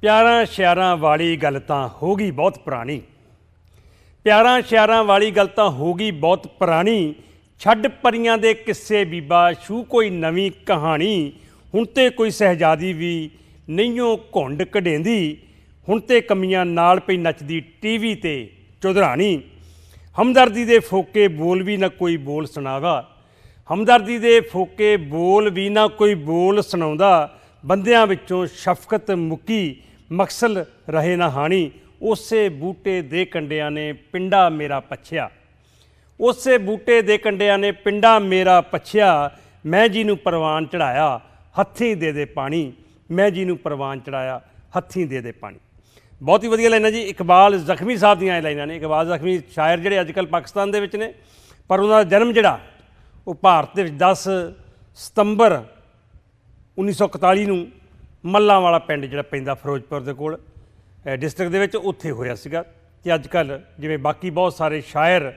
ਪਿਆਰਾਂ ਸ਼ਿਆਰਾਂ ਵਾਲੀ ਗੱਲ ਤਾਂ ਹੋ ਗਈ ਬਹੁਤ ਪੁਰਾਣੀ ਪਿਆਰਾਂ ਸ਼ਿਆਰਾਂ ਵਾਲੀ ਗੱਲ ਤਾਂ ਹੋ ਗਈ ਬਹੁਤ ਪੁਰਾਣੀ ਛੱਡ ਪਰੀਆਂ ਦੇ ਕਿੱਸੇ ਬੀਬਾ ਸ਼ੂ ਕੋਈ ਨਵੀਂ ਕਹਾਣੀ ਹੁਣ ਤੇ ਕੋਈ ਸਹਜਾਦੀ ਵੀ ਨਹੀਂਓ ਘੁੰਡ ਕਢੇਂਦੀ ਹੁਣ ਤੇ ਕਮੀਆਂ ਨਾਲ ਪਈ ਨੱਚਦੀ ਟੀਵੀ ਤੇ ਚੁਧਰਾਣੀ ਹਮਦਰਦੀ ਦੇ ਫੋਕੇ ਬੋਲ ਵੀ ਨਾ ਕੋਈ ਬੋਲ ਸੁਣਾਵਾ ਹਮਦਰਦੀ ਦੇ ਫੋਕੇ ਬੋਲ ਵੀ ਨਾ ਕੋਈ ਬੋਲ ਸੁਣਾਉਂਦਾ ਬੰਦਿਆਂ ਵਿੱਚੋਂ ਸ਼ਫਕਤ ਮੁੱਕੀ ਮਕਸਲ ਰਹੇ ਨਾ ਹਾਣੀ ਉਸੇ ਬੂਟੇ ਦੇ ਕੰਡਿਆਂ ਨੇ ਪਿੰਡਾ ਮੇਰਾ ਪਛਿਆ ਉਸੇ ਬੂਟੇ ਦੇ ਕੰਡਿਆਂ ਨੇ ਪਿੰਡਾ ਮੇਰਾ ਪਛਿਆ ਮੈਂ ਜੀ ਨੂੰ ਪਰਵਾਨ ਚੜਾਇਆ ਹੱਥੀ ਦੇ ਦੇ ਪਾਣੀ ਮੈਂ ਜੀ ਨੂੰ ਪਰਵਾਨ ਚੜਾਇਆ ਹੱਥੀ ਦੇ ਦੇ ਪਾਣੀ ਬਹੁਤ ਹੀ ਵਧੀਆ ਲਾਈਨਾਂ ਜੀ ਇਕਬਾਲ ਜ਼ਖਮੀ ਸਾਹਿਬ ਦੀਆਂ ਇਹ ਲਾਈਨਾਂ ਨੇ ਇਕਬਾਲ ਜ਼ਖਮੀ ਸ਼ਾਇਰ ਜਿਹੜੇ ਅੱਜਕੱਲ ਪਾਕਿਸਤਾਨ ਦੇ ਵਿੱਚ ਨੇ ਪਰ ਉਹਨਾਂ ਦਾ ਜਨਮ ਜਿਹੜਾ ਉਹ ਭਾਰਤ ਦੇ ਵਿੱਚ 10 ਸਤੰਬਰ 1941 ਨੂੰ ਮੱਲਾਂ ਵਾਲਾ ਪਿੰਡ ਜਿਹੜਾ ਪੈਂਦਾ ਫਿਰੋਜ਼ਪੁਰ ਦੇ ਕੋਲ ਡਿਸਟ੍ਰਿਕਟ ਦੇ ਵਿੱਚ ਉੱਥੇ ਹੋਇਆ ਸੀਗਾ ਤੇ ਅੱਜ ਕੱਲ ਜਿਵੇਂ ਬਾਕੀ ਬਹੁਤ ਸਾਰੇ ਸ਼ਾਇਰ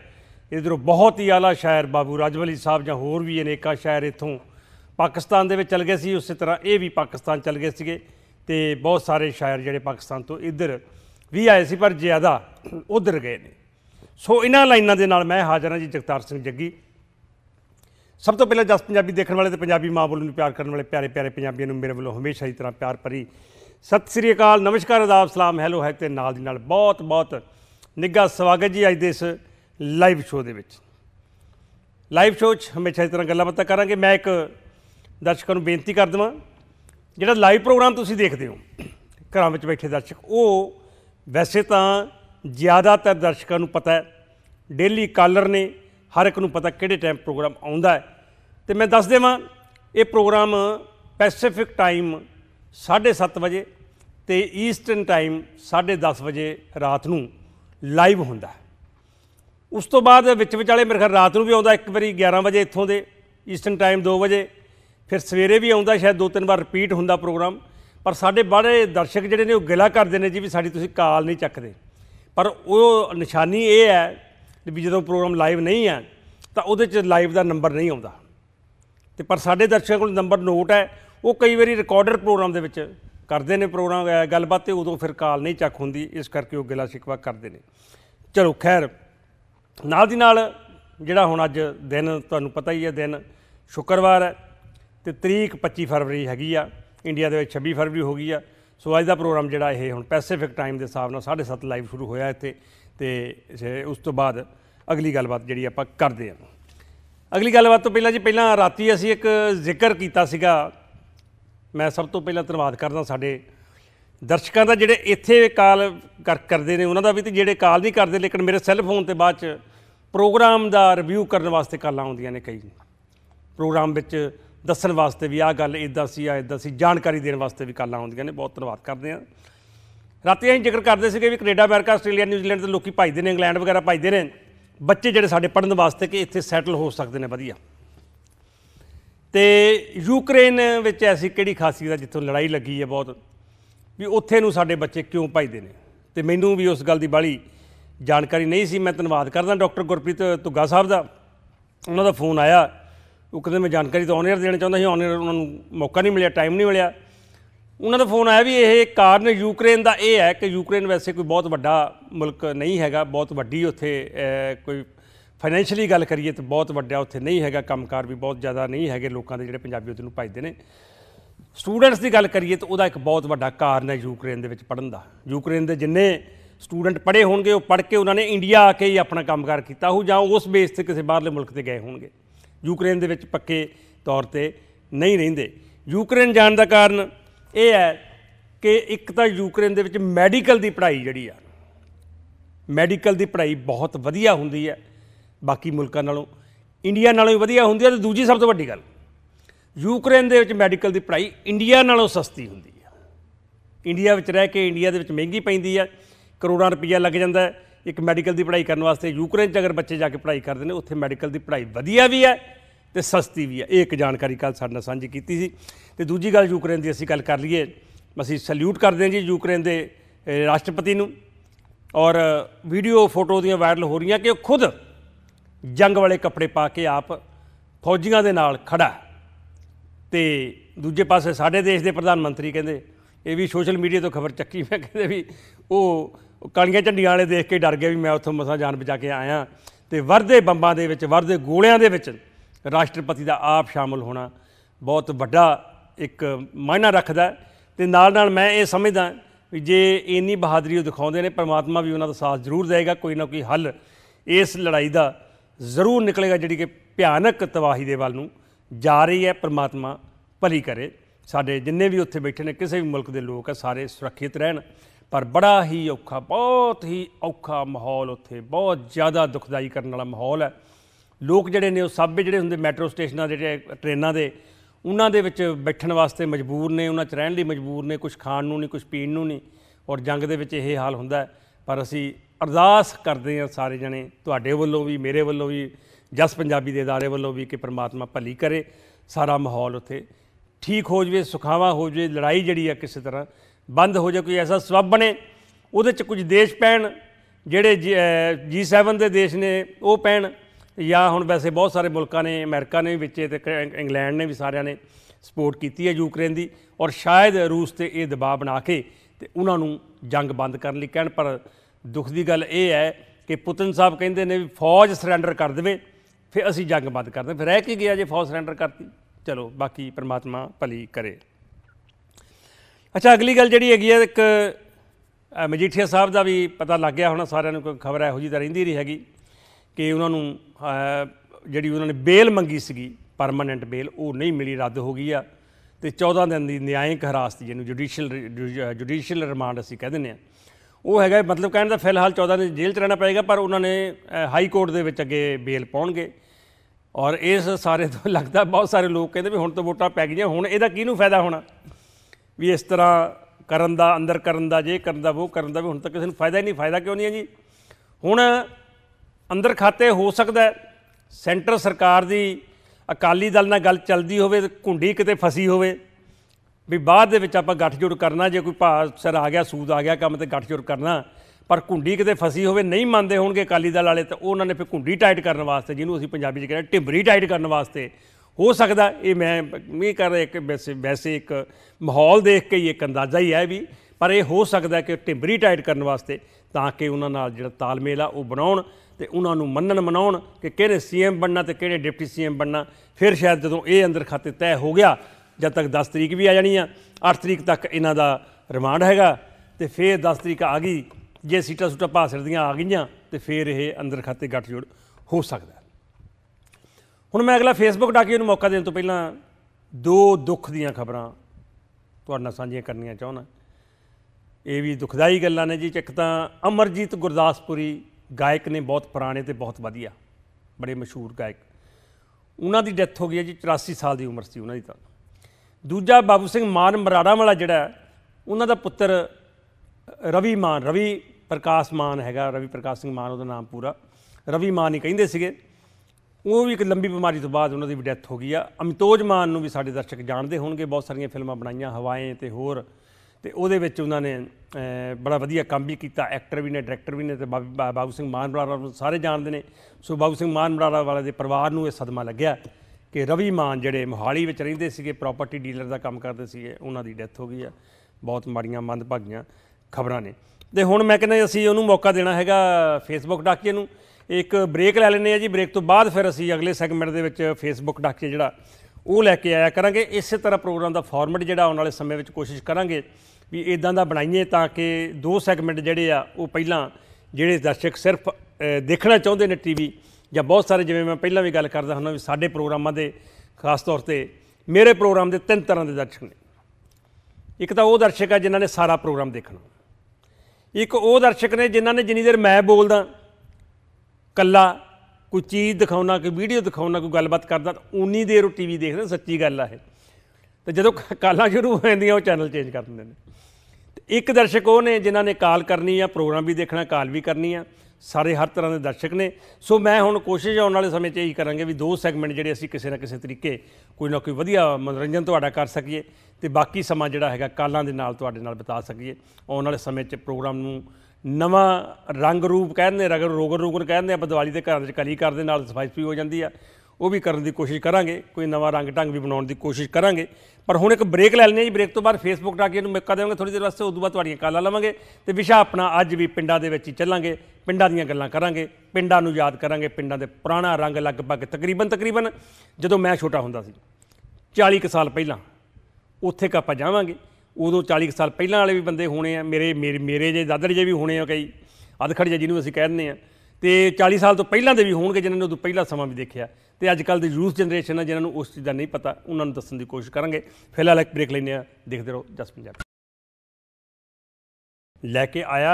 ਇਧਰੋਂ ਬਹੁਤ ਹੀ ਆਲਾ ਸ਼ਾਇਰ ਬਾਬੂ ਰਾਜਵਲੀ ਸਾਹਿਬ ਜਾਂ ਹੋਰ ਵੀ ਅਨੇਕਾਂ ਸ਼ਾਇਰ ਇਥੋਂ ਪਾਕਿਸਤਾਨ ਦੇ ਵਿੱਚ ਚਲ ਗਏ ਸੀ ਉਸੇ ਤਰ੍ਹਾਂ ਇਹ ਵੀ ਪਾਕਿਸਤਾਨ ਚਲ ਗਏ ਸੀਗੇ ਤੇ ਬਹੁਤ ਸਾਰੇ ਸ਼ਾਇਰ ਜਿਹੜੇ ਪਾਕਿਸਤਾਨ ਤੋਂ ਇਧਰ ਵੀ ਆਏ ਸੀ ਪਰ ਜ਼ਿਆਦਾ ਉਧਰ ਗਏ ਨੇ ਸੋ ਇਹਨਾਂ ਲਾਈਨਾਂ ਦੇ ਨਾਲ ਮੈਂ ਹਾਜ਼ਰ ਹਾਂ ਜੀ ਜਗਤਾਰ ਸਿੰਘ ਜੱਗੀ ਸਭ ਤੋਂ ਪਹਿਲਾਂ ਜਸ ਪੰਜਾਬੀ ਦੇਖਣ ਵਾਲੇ ਤੇ ਪੰਜਾਬੀ ਮਾਂ ਬੋਲੀ ਨੂੰ ਪਿਆਰ ਕਰਨ ਵਾਲੇ ਪਿਆਰੇ ਪਿਆਰੇ ਪੰਜਾਬੀਆਂ ਨੂੰ ਮੇਰੇ ਵੱਲੋਂ ਹਮੇਸ਼ਾ ਦੀ ਤਰ੍ਹਾਂ ਪਿਆਰ ਭਰੀ ਸਤਿ ਸ੍ਰੀ ਅਕਾਲ ਨਮਸਕਾਰ ਆਦਾਬ ਸਲਾਮ ਹੈਲੋ ਹੈ ਤੇ ਨਾਲ ਦੀ ਨਾਲ ਬਹੁਤ ਬਹੁਤ ਨਿੱਘਾ ਸਵਾਗਤ ਜੀ ਅੱਜ ਦੇ ਇਸ ਲਾਈਵ ਸ਼ੋਅ ਦੇ ਵਿੱਚ ਲਾਈਵ ਸ਼ੋਅ 'ਚ ਹਮੇਸ਼ਾ ਦੀ ਤਰ੍ਹਾਂ ਗੱਲਾਂ ਬਾਤਾਂ ਕਰਾਂਗੇ ਮੈਂ ਇੱਕ ਦਰਸ਼ਕਾਂ ਨੂੰ ਬੇਨਤੀ ਕਰ ਦਵਾਂ ਜਿਹੜਾ ਲਾਈਵ ਪ੍ਰੋਗਰਾਮ ਤੁਸੀਂ ਦੇਖਦੇ ਹੋ ਘਰਾਂ ਵਿੱਚ ਬੈਠੇ ਦਰਸ਼ਕ ਉਹ ਵੈਸੇ ਤਾਂ ਜ਼ਿਆਦਾਤਰ ਦਰਸ਼ਕਾਂ ਨੂੰ ਪਤਾ ਹੈ ਡੇਲੀ ਕਾਲਰ ਨੇ ਹਰ ਇੱਕ ਨੂੰ ਪਤਾ ਕਿਹੜੇ ਟਾਈਮ ਪ੍ਰੋਗਰਾਮ ਆਉਂਦਾ ਹੈ ਤੇ ਮੈਂ ਦੱਸ ਦੇਵਾਂ ਇਹ ਪ੍ਰੋਗਰਾਮ ਪੈਸੀਫਿਕ ਟਾਈਮ 7:30 ਵਜੇ ਤੇ ਈਸਟਰਨ ਟਾਈਮ 10:30 ਵਜੇ ਰਾਤ ਨੂੰ ਲਾਈਵ ਹੁੰਦਾ ਉਸ ਤੋਂ ਬਾਅਦ ਵਿੱਚ ਵਿਚਾਲੇ ਮੇਰੇ ਖਿਆਲ ਰਾਤ ਨੂੰ ਵੀ ਆਉਂਦਾ ਇੱਕ ਵਾਰੀ 11 ਵਜੇ ਇੱਥੋਂ ਦੇ ਈਸਟਰਨ ਟਾਈਮ 2 ਵਜੇ ਫਿਰ ਸਵੇਰੇ ਵੀ ਆਉਂਦਾ ਸ਼ਾਇਦ ਦੋ ਤਿੰਨ ਵਾਰ ਰਿਪੀਟ ਹੁੰਦਾ ਪ੍ਰੋਗਰਾਮ ਪਰ ਸਾਡੇ ਬੜੇ ਦਰਸ਼ਕ ਜਿਹੜੇ ਨੇ ਉਹ ਗਿਲਾ ਕਰਦੇ ਨੇ ਜੀ ਵੀ ਸਾਡੀ ਤੁਸੀਂ ਕਾਲ ਨਹੀਂ ਚੱਕਦੇ ਪਰ ਉਹ ਨਿਸ਼ਾਨੀ ਇਹ ਹੈ ਵੀ ਜਦੋਂ ਪ੍ਰੋਗਰਾਮ ਲਾਈਵ ਨਹੀਂ ਹੈ ਤਾਂ ਉਹਦੇ 'ਚ ਲਾਈਵ ਦਾ ਨੰਬਰ ਨਹੀਂ ਆਉਂਦਾ ਤੇ ਪਰ ਸਾਡੇ ਦਰਸ਼ਕਾਂ ਕੋਲ ਨੰਬਰ ਨੋਟ ਹੈ ਉਹ ਕਈ ਵਾਰੀ ਰਿਕਾਰਡਰ ਪ੍ਰੋਗਰਾਮ ਦੇ ਵਿੱਚ ਕਰਦੇ ਨੇ ਪ੍ਰੋਗਰਾਮ ਗੱਲਬਾਤ ਤੇ ਉਦੋਂ ਫਿਰ ਕਾਲ ਨਹੀਂ ਚੱਕ ਹੁੰਦੀ ਇਸ ਕਰਕੇ ਉਹ ਗਿਲਾ ਸ਼ਿਕਵਾ ਕਰਦੇ ਨੇ ਚਲੋ ਖੈਰ ਨਾਲ ਦੀ ਨਾਲ ਜਿਹੜਾ ਹੁਣ ਅੱਜ ਦਿਨ ਤੁਹਾਨੂੰ ਪਤਾ ਹੀ ਹੈ ਦਿਨ ਸ਼ੁੱਕਰਵਾਰ ਹੈ ਤੇ ਤਰੀਕ 25 ਫਰਵਰੀ ਹੈਗੀ ਆ ਇੰਡੀਆ ਦੇ ਵਿੱਚ 26 ਫਰਵਰੀ ਹੋ ਗਈ ਆ ਸੋ ਅੱਜ ਦਾ ਪ੍ਰੋਗਰਾਮ ਜਿਹੜਾ ਇਹ ਹੁਣ ਪੈਸੀਫਿਕ ਟਾਈਮ ਦੇ ਹਿਸਾਬ ਨਾਲ 7:30 ਲਾਈਵ ਸ਼ੁਰੂ ਹੋਇਆ ਇੱਥੇ ਤੇ ਉਸ ਤੋਂ ਬਾਅਦ ਅਗਲੀ ਗੱਲਬਾਤ ਜਿਹੜੀ ਆਪਾਂ ਕਰਦੇ ਹਾਂ ਅਗਲੀ ਗੱਲਬਾਤ ਤੋਂ ਪਹਿਲਾਂ ਜੀ ਪਹਿਲਾਂ ਰਾਤੀ ਅਸੀਂ ਇੱਕ ਜ਼ਿਕਰ ਕੀਤਾ ਸੀਗਾ ਮੈਂ ਸਭ ਤੋਂ ਪਹਿਲਾਂ ਧੰਨਵਾਦ ਕਰਦਾ ਸਾਡੇ ਦਰਸ਼ਕਾਂ ਦਾ ਜਿਹੜੇ ਇੱਥੇ ਕਾਲ ਕਰਦੇ ਨੇ ਉਹਨਾਂ ਦਾ ਵੀ ਤੇ ਜਿਹੜੇ ਕਾਲ ਨਹੀਂ ਕਰਦੇ ਲੇਕਿਨ ਮੇਰੇ ਸੈੱਲ ਫੋਨ ਤੇ ਬਾਅਦ ਚ ਪ੍ਰੋਗਰਾਮ ਦਾ ਰਿਵਿਊ ਕਰਨ ਵਾਸਤੇ ਕਾਲਾਂ ਆਉਂਦੀਆਂ ਨੇ ਕਈ ਪ੍ਰੋਗਰਾਮ ਵਿੱਚ ਦੱਸਣ ਵਾਸਤੇ ਵੀ ਆਹ ਗੱਲ ਇਦਾਂ ਸੀ ਆ ਇਦਾਂ ਸੀ ਜਾਣਕਾਰੀ ਦੇਣ ਵਾਸਤੇ ਵੀ ਕਾਲਾਂ ਆਉਂਦੀਆਂ ਨੇ ਬਹੁਤ ਧੰਨਵਾਦ ਕਰਦੇ ਆ ਰਾਤੀ ਅਸੀਂ ਜ਼ਿਕਰ ਕਰਦੇ ਸੀਗੇ ਵੀ ਕੈਨੇਡਾ ਅਮਰੀਕਾ ਆਸਟ੍ਰੇਲੀਆ ਨਿਊਜ਼ੀਲੈਂਡ ਦੇ ਲੋਕੀ ਭਜਦੇ ਨੇ ਇੰਗਲੈਂਡ ਵਗੈਰਾ ਭਜਦੇ ਨੇ ਬੱਚੇ ਜਿਹੜੇ ਸਾਡੇ ਪੜਨ ਵਾਸਤੇ ਕਿ ਇੱਥੇ ਸੈਟਲ ਹੋ ਸਕਦੇ ਨੇ ਵਧੀਆ ਤੇ ਯੂਕਰੇਨ ਵਿੱਚ ਐਸੀ ਕਿਹੜੀ ਖਾਸੀਅਤ ਹੈ ਜਿੱਥੋਂ ਲੜਾਈ ਲੱਗੀ ਹੈ ਬਹੁਤ ਵੀ ਉੱਥੇ ਨੂੰ ਸਾਡੇ ਬੱਚੇ ਕਿਉਂ ਭਜਦੇ ਨੇ ਤੇ ਮੈਨੂੰ ਵੀ ਉਸ ਗੱਲ ਦੀ ਬਾਲੀ ਜਾਣਕਾਰੀ ਨਹੀਂ ਸੀ ਮੈਂ ਧੰਨਵਾਦ ਕਰਦਾ ਡਾਕਟਰ ਗੁਰਪ੍ਰੀਤ ਤੁੱਗਾ ਸਾਹਿਬ ਦਾ ਉਹਨਾਂ ਦਾ ਫੋਨ ਆਇਆ ਉਹ ਕਹਿੰਦੇ ਮੈਂ ਜਾਣਕਾਰੀ ਤਾਂ ਔਨਲਾਈਨ ਦੇਣਾ ਚਾਹੁੰਦਾ ਸੀ ਔਨਲਾਈਨ ਉਹਨਾਂ ਨੂੰ ਮੌਕਾ ਨਹੀਂ ਮਿਲਿਆ ਟਾਈਮ ਨਹੀਂ ਮਿਲਿਆ ਉਹਨਾਂ ਦਾ ਫੋਨ ਆਇਆ ਵੀ ਇਹ ਕਾਰਨ ਯੂਕਰੇਨ ਦਾ ਇਹ ਹੈ ਕਿ ਯੂਕਰੇਨ ਵੈਸੇ ਕੋਈ ਬਹੁਤ ਵੱਡਾ ਮੁਲਕ ਨਹੀਂ ਹੈਗਾ ਬਹੁਤ ਵੱਡੀ ਉੱਥੇ ਕੋਈ ਫਾਈਨੈਂਸ਼ੀਅਲੀ ਗੱਲ ਕਰੀਏ ਤਾਂ ਬਹੁਤ ਵੱਡਾ ਉੱਥੇ ਨਹੀਂ ਹੈਗਾ ਕੰਮਕਾਰ ਵੀ ਬਹੁਤ ਜ਼ਿਆਦਾ ਨਹੀਂ ਹੈਗੇ ਲੋਕਾਂ ਦੇ ਜਿਹੜੇ ਪੰਜਾਬੀ ਉੱਥੇ ਨੂੰ ਭਜਦੇ ਨੇ ਸਟੂਡੈਂਟਸ ਦੀ ਗੱਲ ਕਰੀਏ ਤਾਂ ਉਹਦਾ ਇੱਕ ਬਹੁਤ ਵੱਡਾ ਕਾਰਨ ਹੈ ਯੂਕਰੇਨ ਦੇ ਵਿੱਚ ਪੜਨ ਦਾ ਯੂਕਰੇਨ ਦੇ ਜਿੰਨੇ ਸਟੂਡੈਂਟ ਪੜੇ ਹੋਣਗੇ ਉਹ ਪੜ੍ਹ ਕੇ ਉਹਨਾਂ ਨੇ ਇੰਡੀਆ ਆ ਕੇ ਹੀ ਆਪਣਾ ਕੰਮਕਾਰ ਕੀਤਾ ਹੋ ਜਾਂ ਉਸ ਬੇਸ ਤੇ ਕਿਸੇ ਬਾਹਰਲੇ ਮੁਲਕ ਤੇ ਗਏ ਹੋਣਗੇ ਯੂਕਰੇਨ ਦੇ ਵਿੱਚ ਪੱਕੇ ਤੌਰ ਤੇ ਨਹੀਂ ਰਹਿੰਦੇ ਯੂਕਰੇਨ ਜਾਣ ਦਾ ਕਾਰਨ ਇਹ ਹੈ ਕਿ ਇੱਕ ਤਾਂ ਯੂਕਰੇਨ ਦੇ ਵਿੱਚ ਮੈਡੀਕਲ ਦੀ ਪੜ੍ਹਾਈ ਜਿਹੜੀ ਆ ਮੈਡੀਕਲ ਦੀ ਪੜ੍ਹਾਈ ਬਹੁਤ ਵਧੀਆ ਹੁੰਦੀ ਹੈ ਬਾਕੀ ਮੁਲਕਾਂ ਨਾਲੋਂ ਇੰਡੀਆ ਨਾਲੋਂ ਵੀ ਵਧੀਆ ਹੁੰਦੀ ਹੈ ਤੇ ਦੂਜੀ ਸਭ ਤੋਂ ਵੱਡੀ ਗੱਲ ਯੂਕਰੇਨ ਦੇ ਵਿੱਚ ਮੈਡੀਕਲ ਦੀ ਪੜ੍ਹਾਈ ਇੰਡੀਆ ਨਾਲੋਂ ਸਸਤੀ ਹੁੰਦੀ ਹੈ ਇੰਡੀਆ ਵਿੱਚ ਰਹਿ ਕੇ ਇੰਡੀਆ ਦੇ ਵਿੱਚ ਮਹਿੰਗੀ ਪੈਂਦੀ ਹੈ ਕਰੋੜਾਂ ਰੁਪਈਆ ਲੱਗ ਜਾਂਦਾ ਇੱਕ ਮੈਡੀਕਲ ਦੀ ਪੜ੍ਹਾਈ ਕਰਨ ਵਾਸਤੇ ਯੂਕਰੇਨ 'ਚ ਅਗਰ ਬੱਚੇ ਜਾ ਕੇ ਪੜ੍ਹਾਈ ਕਰਦੇ ਨੇ ਉੱਥੇ ਮੈਡੀਕਲ ਦੀ ਪੜ੍ਹਾਈ ਵਧੀਆ ਵੀ ਹੈ ਤੇ ਸਸਤੀ ਵੀ ਹੈ ਇਹ ਇੱਕ ਜਾਣਕਾਰੀ ਕੱਲ ਸਾਡੇ ਨਾਲ ਸਾਂਝੀ ਕੀਤੀ ਸੀ ਤੇ ਦੂਜੀ ਗੱਲ ਯੂਕਰੇਨ ਦੀ ਅਸੀਂ ਗੱਲ ਕਰ ਲਈਏ ਅਸੀਂ ਸਲੂਟ ਕਰਦੇ ਹਾਂ ਜੀ ਯੂਕਰੇਨ ਦੇ ਰਾਸ਼ਟਰਪਤੀ ਨੂੰ ਔਰ ਵੀਡੀਓ ਫੋਟੋ ਦੀਆਂ ਵਾਇਰਲ ਹੋ ਰਹੀਆਂ ਕਿ ਉਹ ਖੁਦ ਜੰਗ ਵਾਲੇ ਕੱਪੜੇ ਪਾ ਕੇ ਆਪ ਫੌਜੀਆਂ ਦੇ ਨਾਲ ਖੜਾ ਤੇ ਦੂਜੇ ਪਾਸੇ ਸਾਡੇ ਦੇਸ਼ ਦੇ ਪ੍ਰਧਾਨ ਮੰਤਰੀ ਕਹਿੰਦੇ ਇਹ ਵੀ ਸੋਸ਼ਲ ਮੀਡੀਆ ਤੋਂ ਖਬਰ ਚੱਕੀ ਮੈਂ ਕਹਿੰਦੇ ਵੀ ਉਹ ਕਾਲੀਆਂ ਝੰਡੀਆਂ ਵਾਲੇ ਦੇਖ ਕੇ ਡਰ ਗਏ ਵੀ ਮੈਂ ਉੱਥੋਂ ਮਸਾ ਜਾਨ ਬਚਾ ਕੇ ਆਇਆ ਤੇ ਵਰਦੇ ਬੰਬਾਂ ਦੇ ਵਿੱਚ ਵਰਦੇ ਗੋਲਿਆਂ ਦੇ ਵਿੱਚ ਰਾਸ਼ਟਰਪਤੀ ਦਾ ਆਪ ਸ਼ਾਮਲ ਹੋਣਾ ਬਹੁਤ ਵੱਡਾ ਇੱਕ ਮਾਇਨਾ ਰੱਖਦਾ ਤੇ ਨਾਲ ਨਾਲ ਮੈਂ ਇਹ ਸਮਝਦਾ ਵੀ ਜੇ ਇੰਨੀ ਬਹਾਦਰੀ ਉਹ ਦਿਖਾਉਂਦੇ ਨੇ ਪਰਮਾਤਮਾ ਵੀ ਉਹਨਾਂ ਦਾ ਸਾਥ ਜ਼ਰੂਰ ਦੇਵੇਗਾ ਕੋਈ ਨਾ ਕੋਈ ਹੱਲ ਇਸ ਲੜਾਈ ਦਾ ਜ਼ਰੂਰ ਨਿਕਲੇਗਾ ਜਿਹੜੀ ਕਿ ਭਿਆਨਕ ਤਬਾਹੀ ਦੇ ਵੱਲ ਨੂੰ ਜਾ ਰਹੀ ਹੈ ਪਰਮਾਤਮਾ ਭਲੀ ਕਰੇ ਸਾਡੇ ਜਿੰਨੇ ਵੀ ਉੱਥੇ ਬੈਠੇ ਨੇ ਕਿਸੇ ਵੀ ਮੁਲਕ ਦੇ ਲੋਕ ਆ ਸਾਰੇ ਸੁਰੱਖਿਅਤ ਰਹਿਣ ਪਰ ਬੜਾ ਹੀ ਔਖਾ ਬਹੁਤ ਹੀ ਔਖਾ ਮਾਹੌਲ ਉੱਥੇ ਬਹੁਤ ਜ਼ਿਆਦਾ ਦੁਖਦਾਈ ਕਰਨ ਵਾਲਾ ਮਾਹੌਲ ਹੈ ਲੋਕ ਜਿਹੜੇ ਨੇ ਉਹ ਸਭ ਜਿਹੜੇ ਹੁੰਦੇ ਮੈਟਰੋ ਸਟੇਸ਼ਨਾਂ ਜਿਹੜੇ ਟ੍ਰੇਨਾਂ ਦੇ ਉਹਨਾਂ ਦੇ ਵਿੱਚ ਬੈਠਣ ਵਾਸਤੇ ਮਜਬੂਰ ਨੇ ਉਹਨਾਂ 'ਚ ਰਹਿਣ ਲਈ ਮਜਬੂਰ ਨੇ ਕੁਝ ਖਾਣ ਨੂੰ ਨਹੀਂ ਕੁਝ ਪੀਣ ਨੂੰ ਨਹੀਂ ਔਰ ਜੰਗ ਦੇ ਵਿੱਚ ਇਹ ਹਾਲ ਹੁੰਦਾ ਪਰ ਅਸੀਂ ਅਰਦਾਸ ਕਰਦੇ ਹਾਂ ਸਾਰੇ ਜਣੇ ਤੁਹਾਡੇ ਵੱਲੋਂ ਵੀ ਮੇਰੇ ਵੱਲੋਂ ਵੀ ਜਸ ਪੰਜਾਬੀ ਦੇ ادارے ਵੱਲੋਂ ਵੀ ਕਿ ਪ੍ਰਮਾਤਮਾ ਭਲੀ ਕਰੇ ਸਾਰਾ ਮਾਹੌਲ ਉੱਥੇ ਠੀਕ ਹੋ ਜਵੇ ਸੁਖਾਵਾ ਹੋ ਜਵੇ ਲੜਾਈ ਜਿਹੜੀ ਆ ਕਿਸੇ ਤਰ੍ਹਾਂ ਬੰਦ ਹੋ ਜਾ ਕੋਈ ਐਸਾ ਸਵਬ ਬਣੇ ਉਹਦੇ 'ਚ ਕੁਝ ਦੇਸ਼ ਪੈਣ ਜਿਹੜੇ G7 ਦੇ ਦੇਸ਼ ਨੇ ਉਹ ਪੈਣ ਜਾਂ ਹੁਣ ਵੈਸੇ ਬਹੁਤ ਸਾਰੇ ਮੁਲਕਾਂ ਨੇ ਅਮਰੀਕਾ ਨੇ ਵਿੱਚ ਤੇ ਇੰਗਲੈਂਡ ਨੇ ਵੀ ਸਾਰਿਆਂ ਨੇ ਸਪੋਰਟ ਕੀਤੀ ਹੈ ਯੂਕਰੇਨ ਦੀ ਔਰ ਸ਼ਾਇਦ ਰੂਸ ਤੇ ਇਹ ਦਬਾਅ ਬਣਾ ਕੇ ਤੇ ਉਹਨਾਂ ਨੂੰ ਜੰਗ ਬੰਦ ਕਰਨ ਲਈ ਕਹਿਣ ਪਰ ਦੁੱਖ ਦੀ ਗੱਲ ਇਹ ਹੈ ਕਿ ਪੁਤਨ ਸਾਹਿਬ ਕਹਿੰਦੇ ਨੇ ਵੀ ਫੌਜ ਸਰੈਂਡਰ ਕਰ ਦੇਵੇ ਫਿਰ ਅਸੀਂ ਜੰਗ ਬੰਦ ਕਰ ਫਿਰ ਰਹਿ ਕੀ ਗਿਆ ਜੇ ਫੌਜ ਸਰੈਂਡਰ ਕਰਤੀ ਚਲੋ ਬਾਕੀ ਪ੍ਰਮਾਤਮਾ ਭਲੀ ਕਰੇ ਅੱਛਾ ਅਗਲੀ ਗੱਲ ਜਿਹੜੀ ਹੈਗੀ ਹੈ ਇੱਕ ਮਜੀਠੀਆ ਸਾਹਿਬ ਦਾ ਵੀ ਪਤਾ ਲੱਗ ਗਿਆ ਹੋਣਾ ਸਾਰਿਆਂ ਨੂੰ ਕੋਈ ਖਬਰ ਇਹੋ ਜੀ ਤਾਂ ਰਹਿੰਦੀ ਰਹੀ ਹੈਗੀ ਕਿ ਉਹਨਾਂ ਨੂੰ ਜਿਹੜੀ ਉਹਨਾਂ ਨੇ ਬੇਲ ਮੰਗੀ ਸੀਗੀ ਪਰਮਨੈਂਟ ਬੇਲ ਉਹ ਨਹੀਂ ਮਿਲੀ ਰੱਦ ਹੋ ਗਈ ਆ ਤੇ 14 ਦਿਨ ਦੀ ਨਿਆਇਕ ਹਰਾਸਤ ਜਿਹਨੂੰ ਜੁਡੀਸ਼ੀਅਲ ਜੁਡੀਸ਼ੀਅਲ ਰਿਮਾਂਡ ਅਸੀਂ ਕਹਿ ਦਿੰਦੇ ਆ ਉਹ ਹੈਗਾ ਮਤਲਬ ਕਹਿਣ ਦਾ ਫਿਲਹਾਲ 14 ਦਿਨ ਜੇਲ੍ਹ ਚ ਰਹਿਣਾ ਪਏਗਾ ਪਰ ਉਹਨਾਂ ਨੇ ਹਾਈ ਕੋਰਟ ਦੇ ਵਿੱਚ ਅੱਗੇ ਬੇਲ ਪਾਉਣਗੇ ਔਰ ਇਸ ਸਾਰੇ ਤੋਂ ਲੱਗਦਾ ਬਹੁਤ ਸਾਰੇ ਲੋਕ ਕਹਿੰਦੇ ਵੀ ਹੁਣ ਤਾਂ ਵੋਟਾਂ ਪੈ ਗਈਆਂ ਹੁਣ ਇਹਦਾ ਕਿਹਨੂੰ ਫਾਇਦਾ ਹੋਣਾ ਵੀ ਇਸ ਤਰ੍ਹਾਂ ਕਰਨ ਦਾ ਅੰਦਰ ਕਰਨ ਦਾ ਜੇ ਕਰਨ ਦਾ ਉਹ ਕਰਨ ਦਾ ਵੀ ਹੁਣ ਤੱਕ ਕਿਸੇ ਨੂੰ ਫਾਇਦਾ ਹੀ ਨਹੀਂ ਫਾਇਦਾ ਕਿਉਂ ਨਹੀਂ ਹੈ ਜੀ ਹੁਣ ਅੰਦਰ ਖਾਤੇ ਹੋ ਸਕਦਾ ਸੈਂਟਰ ਸਰਕਾਰ ਦੀ ਅਕਾਲੀ ਦਲ ਨਾਲ ਗੱਲ ਚੱਲਦੀ ਹੋਵੇ ਘੁੰਡੀ ਕਿਤੇ ਫਸੀ ਹੋਵੇ ਵੀ ਬਾਅਦ ਦੇ ਵਿੱਚ ਆਪਾਂ ਗੱਠਜੋੜ ਕਰਨਾ ਜੇ ਕੋਈ ਭਾਅ ਸਰ ਆ ਗਿਆ ਸੂਦ ਆ ਗਿਆ ਕੰਮ ਤੇ ਗੱਠਜੋੜ ਕਰਨਾ ਪਰ ਘੁੰਡੀ ਕਿਤੇ ਫਸੀ ਹੋਵੇ ਨਹੀਂ ਮੰਨਦੇ ਹੋਣਗੇ ਅਕਾਲੀ ਦਲ ਵਾਲੇ ਤਾਂ ਉਹਨਾਂ ਨੇ ਫਿਰ ਘੁੰਡੀ ਟਾਈਟ ਕਰਨ ਵਾਸਤੇ ਜਿਹਨੂੰ ਅਸੀਂ ਪੰਜਾਬੀ 'ਚ ਕਹਿੰਦੇ ਢਿੰਬਰੀ ਟਾਈਟ ਕਰਨ ਵਾਸਤੇ ਹੋ ਸਕਦਾ ਇਹ ਮੈਂ ਮੀ ਕਰ ਇੱਕ ਵੈਸੇ ਇੱਕ ਮਾਹੌਲ ਦੇਖ ਕੇ ਹੀ ਇੱਕ ਅੰਦਾਜ਼ਾ ਹੀ ਹੈ ਵੀ ਪਰ ਇਹ ਹੋ ਸਕਦਾ ਕਿ ਢਿੰਬਰੀ ਟਾਈਟ ਕਰਨ ਵਾਸਤੇ ਤਾਂ ਕਿ ਉਹਨਾਂ ਨਾਲ ਜਿਹੜਾ ਤਾਲਮੇਲ ਆ ਉਹ ਬਣਾਉਣ ਤੇ ਉਹਨਾਂ ਨੂੰ ਮੰਨਣ ਮਨਾਉਣ ਕਿ ਕਿਹੜੇ ਸੀਐਮ ਬਣਨਾ ਤੇ ਕਿਹੜੇ ਡਿਪਟੀ ਸੀਐਮ ਬਣਨਾ ਫਿਰ ਸ਼ਾਇਦ ਜਦੋਂ ਇਹ ਅੰਦਰ ਖਾਤੇ ਤੈਅ ਹੋ ਗਿਆ ਜਦ ਤੱਕ 10 ਤਰੀਕ ਵੀ ਆ ਜਾਣੀ ਆ 8 ਤਰੀਕ ਤੱਕ ਇਹਨਾਂ ਦਾ ਰਿਮਾਂਡ ਹੈਗਾ ਤੇ ਫਿਰ 10 ਤਰੀਕ ਆ ਗਈ ਜੇ ਸੀਟਾਂ ਸੁਟਾ ਪਾਸ ਰਦੀਆਂ ਆ ਗਈਆਂ ਤੇ ਫਿਰ ਇਹ ਅੰਦਰ ਖਾਤੇ ਗੱਠਜੋੜ ਹੋ ਸਕਦਾ ਹੁਣ ਮੈਂ ਅਗਲਾ ਫੇਸਬੁੱਕ ਡਾਕੀ ਨੂੰ ਮੌਕਾ ਦੇਣ ਤੋਂ ਪਹਿਲਾਂ ਦੋ ਦੁੱਖ ਦੀਆਂ ਖਬਰਾਂ ਤੁਹਾਡੇ ਨਾਲ ਸਾਂਝੀਆਂ ਕਰਨੀਆਂ ਚਾਹੁੰਦਾ ਇਹ ਵੀ ਦੁਖਦਾਈ ਗੱਲਾਂ ਨੇ ਜੀ ਇੱਕ ਤਾਂ ਅਮਰਜੀਤ ਗੁਰਦਾਸਪੁਰੀ ਗਾਇਕ ਨੇ ਬਹੁਤ ਪੁਰਾਣੇ ਤੇ ਬਹੁਤ ਵਧੀਆ ਬੜੇ ਮਸ਼ਹੂਰ ਗਾਇਕ ਉਹਨਾਂ ਦੀ ਡੈਥ ਹੋ ਗਈ ਹੈ ਜੀ 84 ਸਾਲ ਦੀ ਉਮਰ ਸੀ ਉਹਨਾਂ ਦੀ ਤਾਂ ਦੂਜਾ ਬਾਬੂ ਸਿੰਘ ਮਾਨ ਮਰਾੜਾ ਵਾਲਾ ਜਿਹੜਾ ਉਹਨਾਂ ਦਾ ਪੁੱਤਰ ਰਵੀ ਮਾਨ ਰਵੀ ਪ੍ਰਕਾਸ਼ ਮਾਨ ਹੈਗਾ ਰਵੀ ਪ੍ਰਕਾਸ਼ ਸਿੰਘ ਮਾਨ ਉਹਦਾ ਨਾਮ ਪੂਰਾ ਰਵੀ ਮਾਨ ਹੀ ਕਹਿੰਦੇ ਸੀਗੇ ਉਹ ਵੀ ਇੱਕ ਲੰਬੀ ਬਿਮਾਰੀ ਤੋਂ ਬਾਅਦ ਉਹਨਾਂ ਦੀ ਵੀ ਡੈਥ ਹੋ ਗਈ ਆ ਅਮਿਤੋਜ ਮਾਨ ਨੂੰ ਵੀ ਸਾਡੇ ਦਰਸ਼ਕ ਜਾਣਦੇ ਹੋਣਗੇ ਬਹੁਤ ਸਾਰੀਆਂ ਫਿਲਮਾਂ ਬਣਾਈਆਂ ਹਵਾਏ ਤੇ ਹੋਰ ਤੇ ਉਹਦੇ ਵਿੱਚ ਉਹਨਾਂ ਨੇ ਬੜਾ ਵਧੀਆ ਕੰਮ ਵੀ ਕੀਤਾ ਐਕਟਰ ਵੀ ਨੇ ਡਾਇਰੈਕਟਰ ਵੀ ਨੇ ਤੇ ਬਾਬੂ ਸਿੰਘ ਮਾਨਵਰਾਲਾ ਨੂੰ ਸਾਰੇ ਜਾਣਦੇ ਨੇ ਸੋ ਬਾਬੂ ਸਿੰਘ ਮਾਨਵਰਾਲਾ ਵਾਲੇ ਦੇ ਪਰਿਵਾਰ ਨੂੰ ਇਹ ਸਦਮਾ ਲੱਗਿਆ ਕਿ ਰਵੀ ਮਾਨ ਜਿਹੜੇ ਮੋਹਾਲੀ ਵਿੱਚ ਰਹਿੰਦੇ ਸੀਗੇ ਪ੍ਰਾਪਰਟੀ ਡੀਲਰ ਦਾ ਕੰਮ ਕਰਦੇ ਸੀਗੇ ਉਹਨਾਂ ਦੀ ਡੈਥ ਹੋ ਗਈ ਆ ਬਹੁਤ ਮਾੜੀਆਂ ਮੰਦ ਭਾਗੀਆਂ ਖਬਰਾਂ ਨੇ ਤੇ ਹੁਣ ਮੈਂ ਕਹਿੰਦਾ ਅਸੀਂ ਉਹਨੂੰ ਮੌਕਾ ਦੇਣਾ ਹੈਗਾ ਫੇਸਬੁੱਕ ਡਾਕੀਏ ਨੂੰ ਇੱਕ ਬ੍ਰੇਕ ਲੈ ਲੈਨੇ ਆ ਜੀ ਬ੍ਰੇਕ ਤੋਂ ਬਾਅਦ ਫਿਰ ਅਸੀਂ ਅਗਲੇ ਸੈਗਮੈਂਟ ਦੇ ਵਿੱਚ ਫੇਸਬੁੱਕ ਡਾਕੀਏ ਜਿਹੜਾ ਉਹ ਲੈ ਕੇ ਆਇਆ ਕਰਾਂਗੇ ਇਸੇ ਤਰ੍ਹਾਂ ਪ੍ਰੋਗਰਾਮ ਦਾ ਫਾਰਮੈਟ ਜਿਹੜਾ ਆਉਣ ਵਾਲੇ ਸਮੇਂ ਵਿੱਚ ਕੋਸ਼ਿਸ਼ ਕਰਾਂਗੇ ਵੀ ਇਦਾਂ ਦਾ ਬਣਾਈਏ ਤਾਂ ਕਿ ਦੋ ਸੈਗਮੈਂਟ ਜਿਹੜੇ ਆ ਉਹ ਪਹਿਲਾਂ ਜਿਹੜੇ ਦਰਸ਼ਕ ਸਿਰਫ ਦੇਖਣਾ ਚਾਹੁੰਦੇ ਨੇ ਟੀਵੀ ਜਾਂ ਬਹੁਤ ਸਾਰੇ ਜਿਵੇਂ ਮੈਂ ਪਹਿਲਾਂ ਵੀ ਗੱਲ ਕਰਦਾ ਹੁੰਦਾ ਵੀ ਸਾਡੇ ਪ੍ਰੋਗਰਾਮਾਂ ਦੇ ਖਾਸ ਤੌਰ ਤੇ ਮੇਰੇ ਪ੍ਰੋਗਰਾਮ ਦੇ ਤਿੰਨ ਤਰ੍ਹਾਂ ਦੇ ਦਰਸ਼ਕ ਨੇ ਇੱਕ ਤਾਂ ਉਹ ਦਰਸ਼ਕ ਆ ਜਿਨ੍ਹਾਂ ਨੇ ਸਾਰਾ ਪ੍ਰੋਗਰਾਮ ਦੇਖਣਾ ਇੱਕ ਉਹ ਦਰਸ਼ਕ ਨੇ ਜਿਨ੍ਹਾਂ ਨੇ ਜਿੰਨੀ ਦੇਰ ਮੈਂ ਬੋਲਦਾ ਕੱਲਾ ਕੋਈ ਚੀਜ਼ ਦਿਖਾਉਣਾ ਕੋਈ ਵੀਡੀਓ ਦਿਖਾਉਣਾ ਕੋਈ ਗੱਲਬਾਤ ਕਰਦਾ ਉਨੀ ਦੇਰ ਉਹ ਟੀਵੀ ਦੇਖਦੇ ਸੱਚੀ ਗੱਲ ਆ ਇਹ ਤੇ ਜਦੋਂ ਕਾਲਾਂ ਸ਼ੁਰੂ ਹੋ ਜਾਂਦੀਆਂ ਉਹ ਚੈਨਲ ਚੇਂਜ ਕਰ ਦਿੰਦੇ ਨੇ ਤੇ ਇੱਕ ਦਰਸ਼ਕ ਉਹ ਨੇ ਜਿਨ੍ਹਾਂ ਨੇ ਕਾਲ ਕਰਨੀ ਆ ਪ੍ਰੋਗਰਾਮ ਵੀ ਦੇਖਣਾ ਕਾਲ ਵੀ ਕਰਨੀ ਆ ਸਾਰੇ ਹਰ ਤਰ੍ਹਾਂ ਦੇ ਦਰਸ਼ਕ ਨੇ ਸੋ ਮੈਂ ਹੁਣ ਕੋਸ਼ਿਸ਼ ਆਉਣ ਵਾਲੇ ਸਮੇਂ 'ਚ ਇਹੀ ਕਰਾਂਗੇ ਵੀ ਦੋ ਸੈਗਮੈਂਟ ਜਿਹੜੇ ਅਸੀਂ ਕਿਸੇ ਨਾ ਕਿਸੇ ਤਰੀਕੇ ਕੋਈ ਨਾ ਕੋਈ ਵਧੀਆ ਮਨੋਰੰਜਨ ਤੁਹਾਡਾ ਕਰ ਸਕੀਏ ਤੇ ਬਾਕੀ ਸਮਾਂ ਜਿਹੜਾ ਹੈਗਾ ਕਾਲਾਂ ਦੇ ਨਾਲ ਤੁਹਾਡੇ ਨਾਲ ਬਿਤਾ ਸਕੀਏ ਆਉਣ ਵਾਲੇ ਸਮੇਂ 'ਚ ਪ੍ਰੋਗਰਾਮ ਨੂੰ ਨਵਾਂ ਰੰਗ ਰੂਪ ਕਹਿੰਦੇ ਰਗਰ ਰੋਗਰ ਰੂਗਰ ਕਹਿੰਦੇ ਆਪਾਂ ਦੀਵਾਲੀ ਦੇ ਘਰਾਂ 'ਚ ਕਲੀ ਕਰਦੇ ਨਾਲ ਸਫਾਈ ਵੀ ਹੋ ਜਾਂਦੀ ਆ ਉਹ ਵੀ ਕਰਨ ਦੀ ਕੋਸ਼ਿਸ਼ ਕਰਾਂਗੇ ਕੋਈ ਨਵਾਂ ਰੰਗ ਢੰਗ ਵੀ ਬਣਾਉਣ ਦੀ ਕੋਸ਼ਿਸ਼ ਕਰਾਂਗੇ ਪਰ ਹੁਣ ਇੱਕ ਬ੍ਰੇਕ ਲੈ ਲੈਂਦੇ ਹਾਂ ਜੀ ਬ੍ਰੇਕ ਤੋਂ ਬਾਅਦ ਫੇਸਬੁੱਕ ਡਾਕੀ ਨੂੰ ਇਹਨੂੰ ਮੌਕਾ ਦੇਵਾਂਗੇ ਥੋੜੀ ਦੇਰ ਵਾਸਤੇ ਉਸ ਤੋਂ ਬਾਅਦ ਤੁਹਾਡੀਆਂ ਕਾਲਾਂ ਲਵਾਂਗੇ ਤੇ ਵਿਸ਼ਾ ਆਪਣਾ ਅੱਜ ਵੀ ਪਿੰਡਾਂ ਦੇ ਵਿੱਚ ਹੀ ਚੱਲਾਂਗੇ ਪਿੰਡਾਂ ਦੀਆਂ ਗੱਲਾਂ ਕਰਾਂਗੇ ਪਿੰਡਾਂ ਨੂੰ ਯਾਦ ਕਰਾਂਗੇ ਪਿੰਡਾਂ ਦੇ ਪੁਰਾਣਾ ਰੰਗ ਲਗਭਗ ਤਕਰੀਬਨ ਤਕਰੀਬਨ ਜਦੋਂ ਮੈਂ ਛੋਟਾ ਹੁੰਦਾ ਸੀ 40 ਸਾਲ ਪਹਿਲਾਂ ਉੱਥੇ ਕ ਆਪਾਂ ਜਾਵਾਂਗੇ ਉਦੋਂ 40 ਸਾਲ ਪਹਿਲਾਂ ਵਾਲੇ ਵੀ ਬੰਦੇ ਹੋਣੇ ਆ ਮੇਰੇ ਮੇਰੇ ਜੇ ਦਾਦਰ ਜੇ ਵੀ ਹੋਣੇ ਆ ਕਈ ਅਧਖੜ ਜੇ ਜਿਹਨੂੰ ਅਸੀਂ ਕਹਿੰਦੇ ਆ ਤੇ 40 ਸਾਲ ਤੋਂ ਪਹਿਲਾਂ ਦੇ ਵੀ ਹੋਣਗੇ ਜਿਨ੍ਹਾਂ ਨੇ ਉਦੋਂ ਪਹਿਲਾ ਸਮਾਂ ਵੀ ਦੇਖਿਆ ਤੇ ਅੱਜ ਕੱਲ ਦੀ ਯੂਥ ਜਨਰੇਸ਼ਨ ਆ ਜਿਨ੍ਹਾਂ ਨੂੰ ਉਸ ਚੀਜ਼ ਦਾ ਨਹੀਂ ਪਤਾ ਉਹਨਾਂ ਨੂੰ ਦੱਸਣ ਦੀ ਕੋਸ਼ਿਸ਼ ਕਰਾਂਗੇ ਫਿਲਹਾਲ ਇੱਕ ਬ੍ਰੇਕ ਲੈਨੇ ਆ ਦੇਖਦੇ ਰਹੋ ਜਸ ਪੰਜਾਬ ਲੈ ਕੇ ਆਇਆ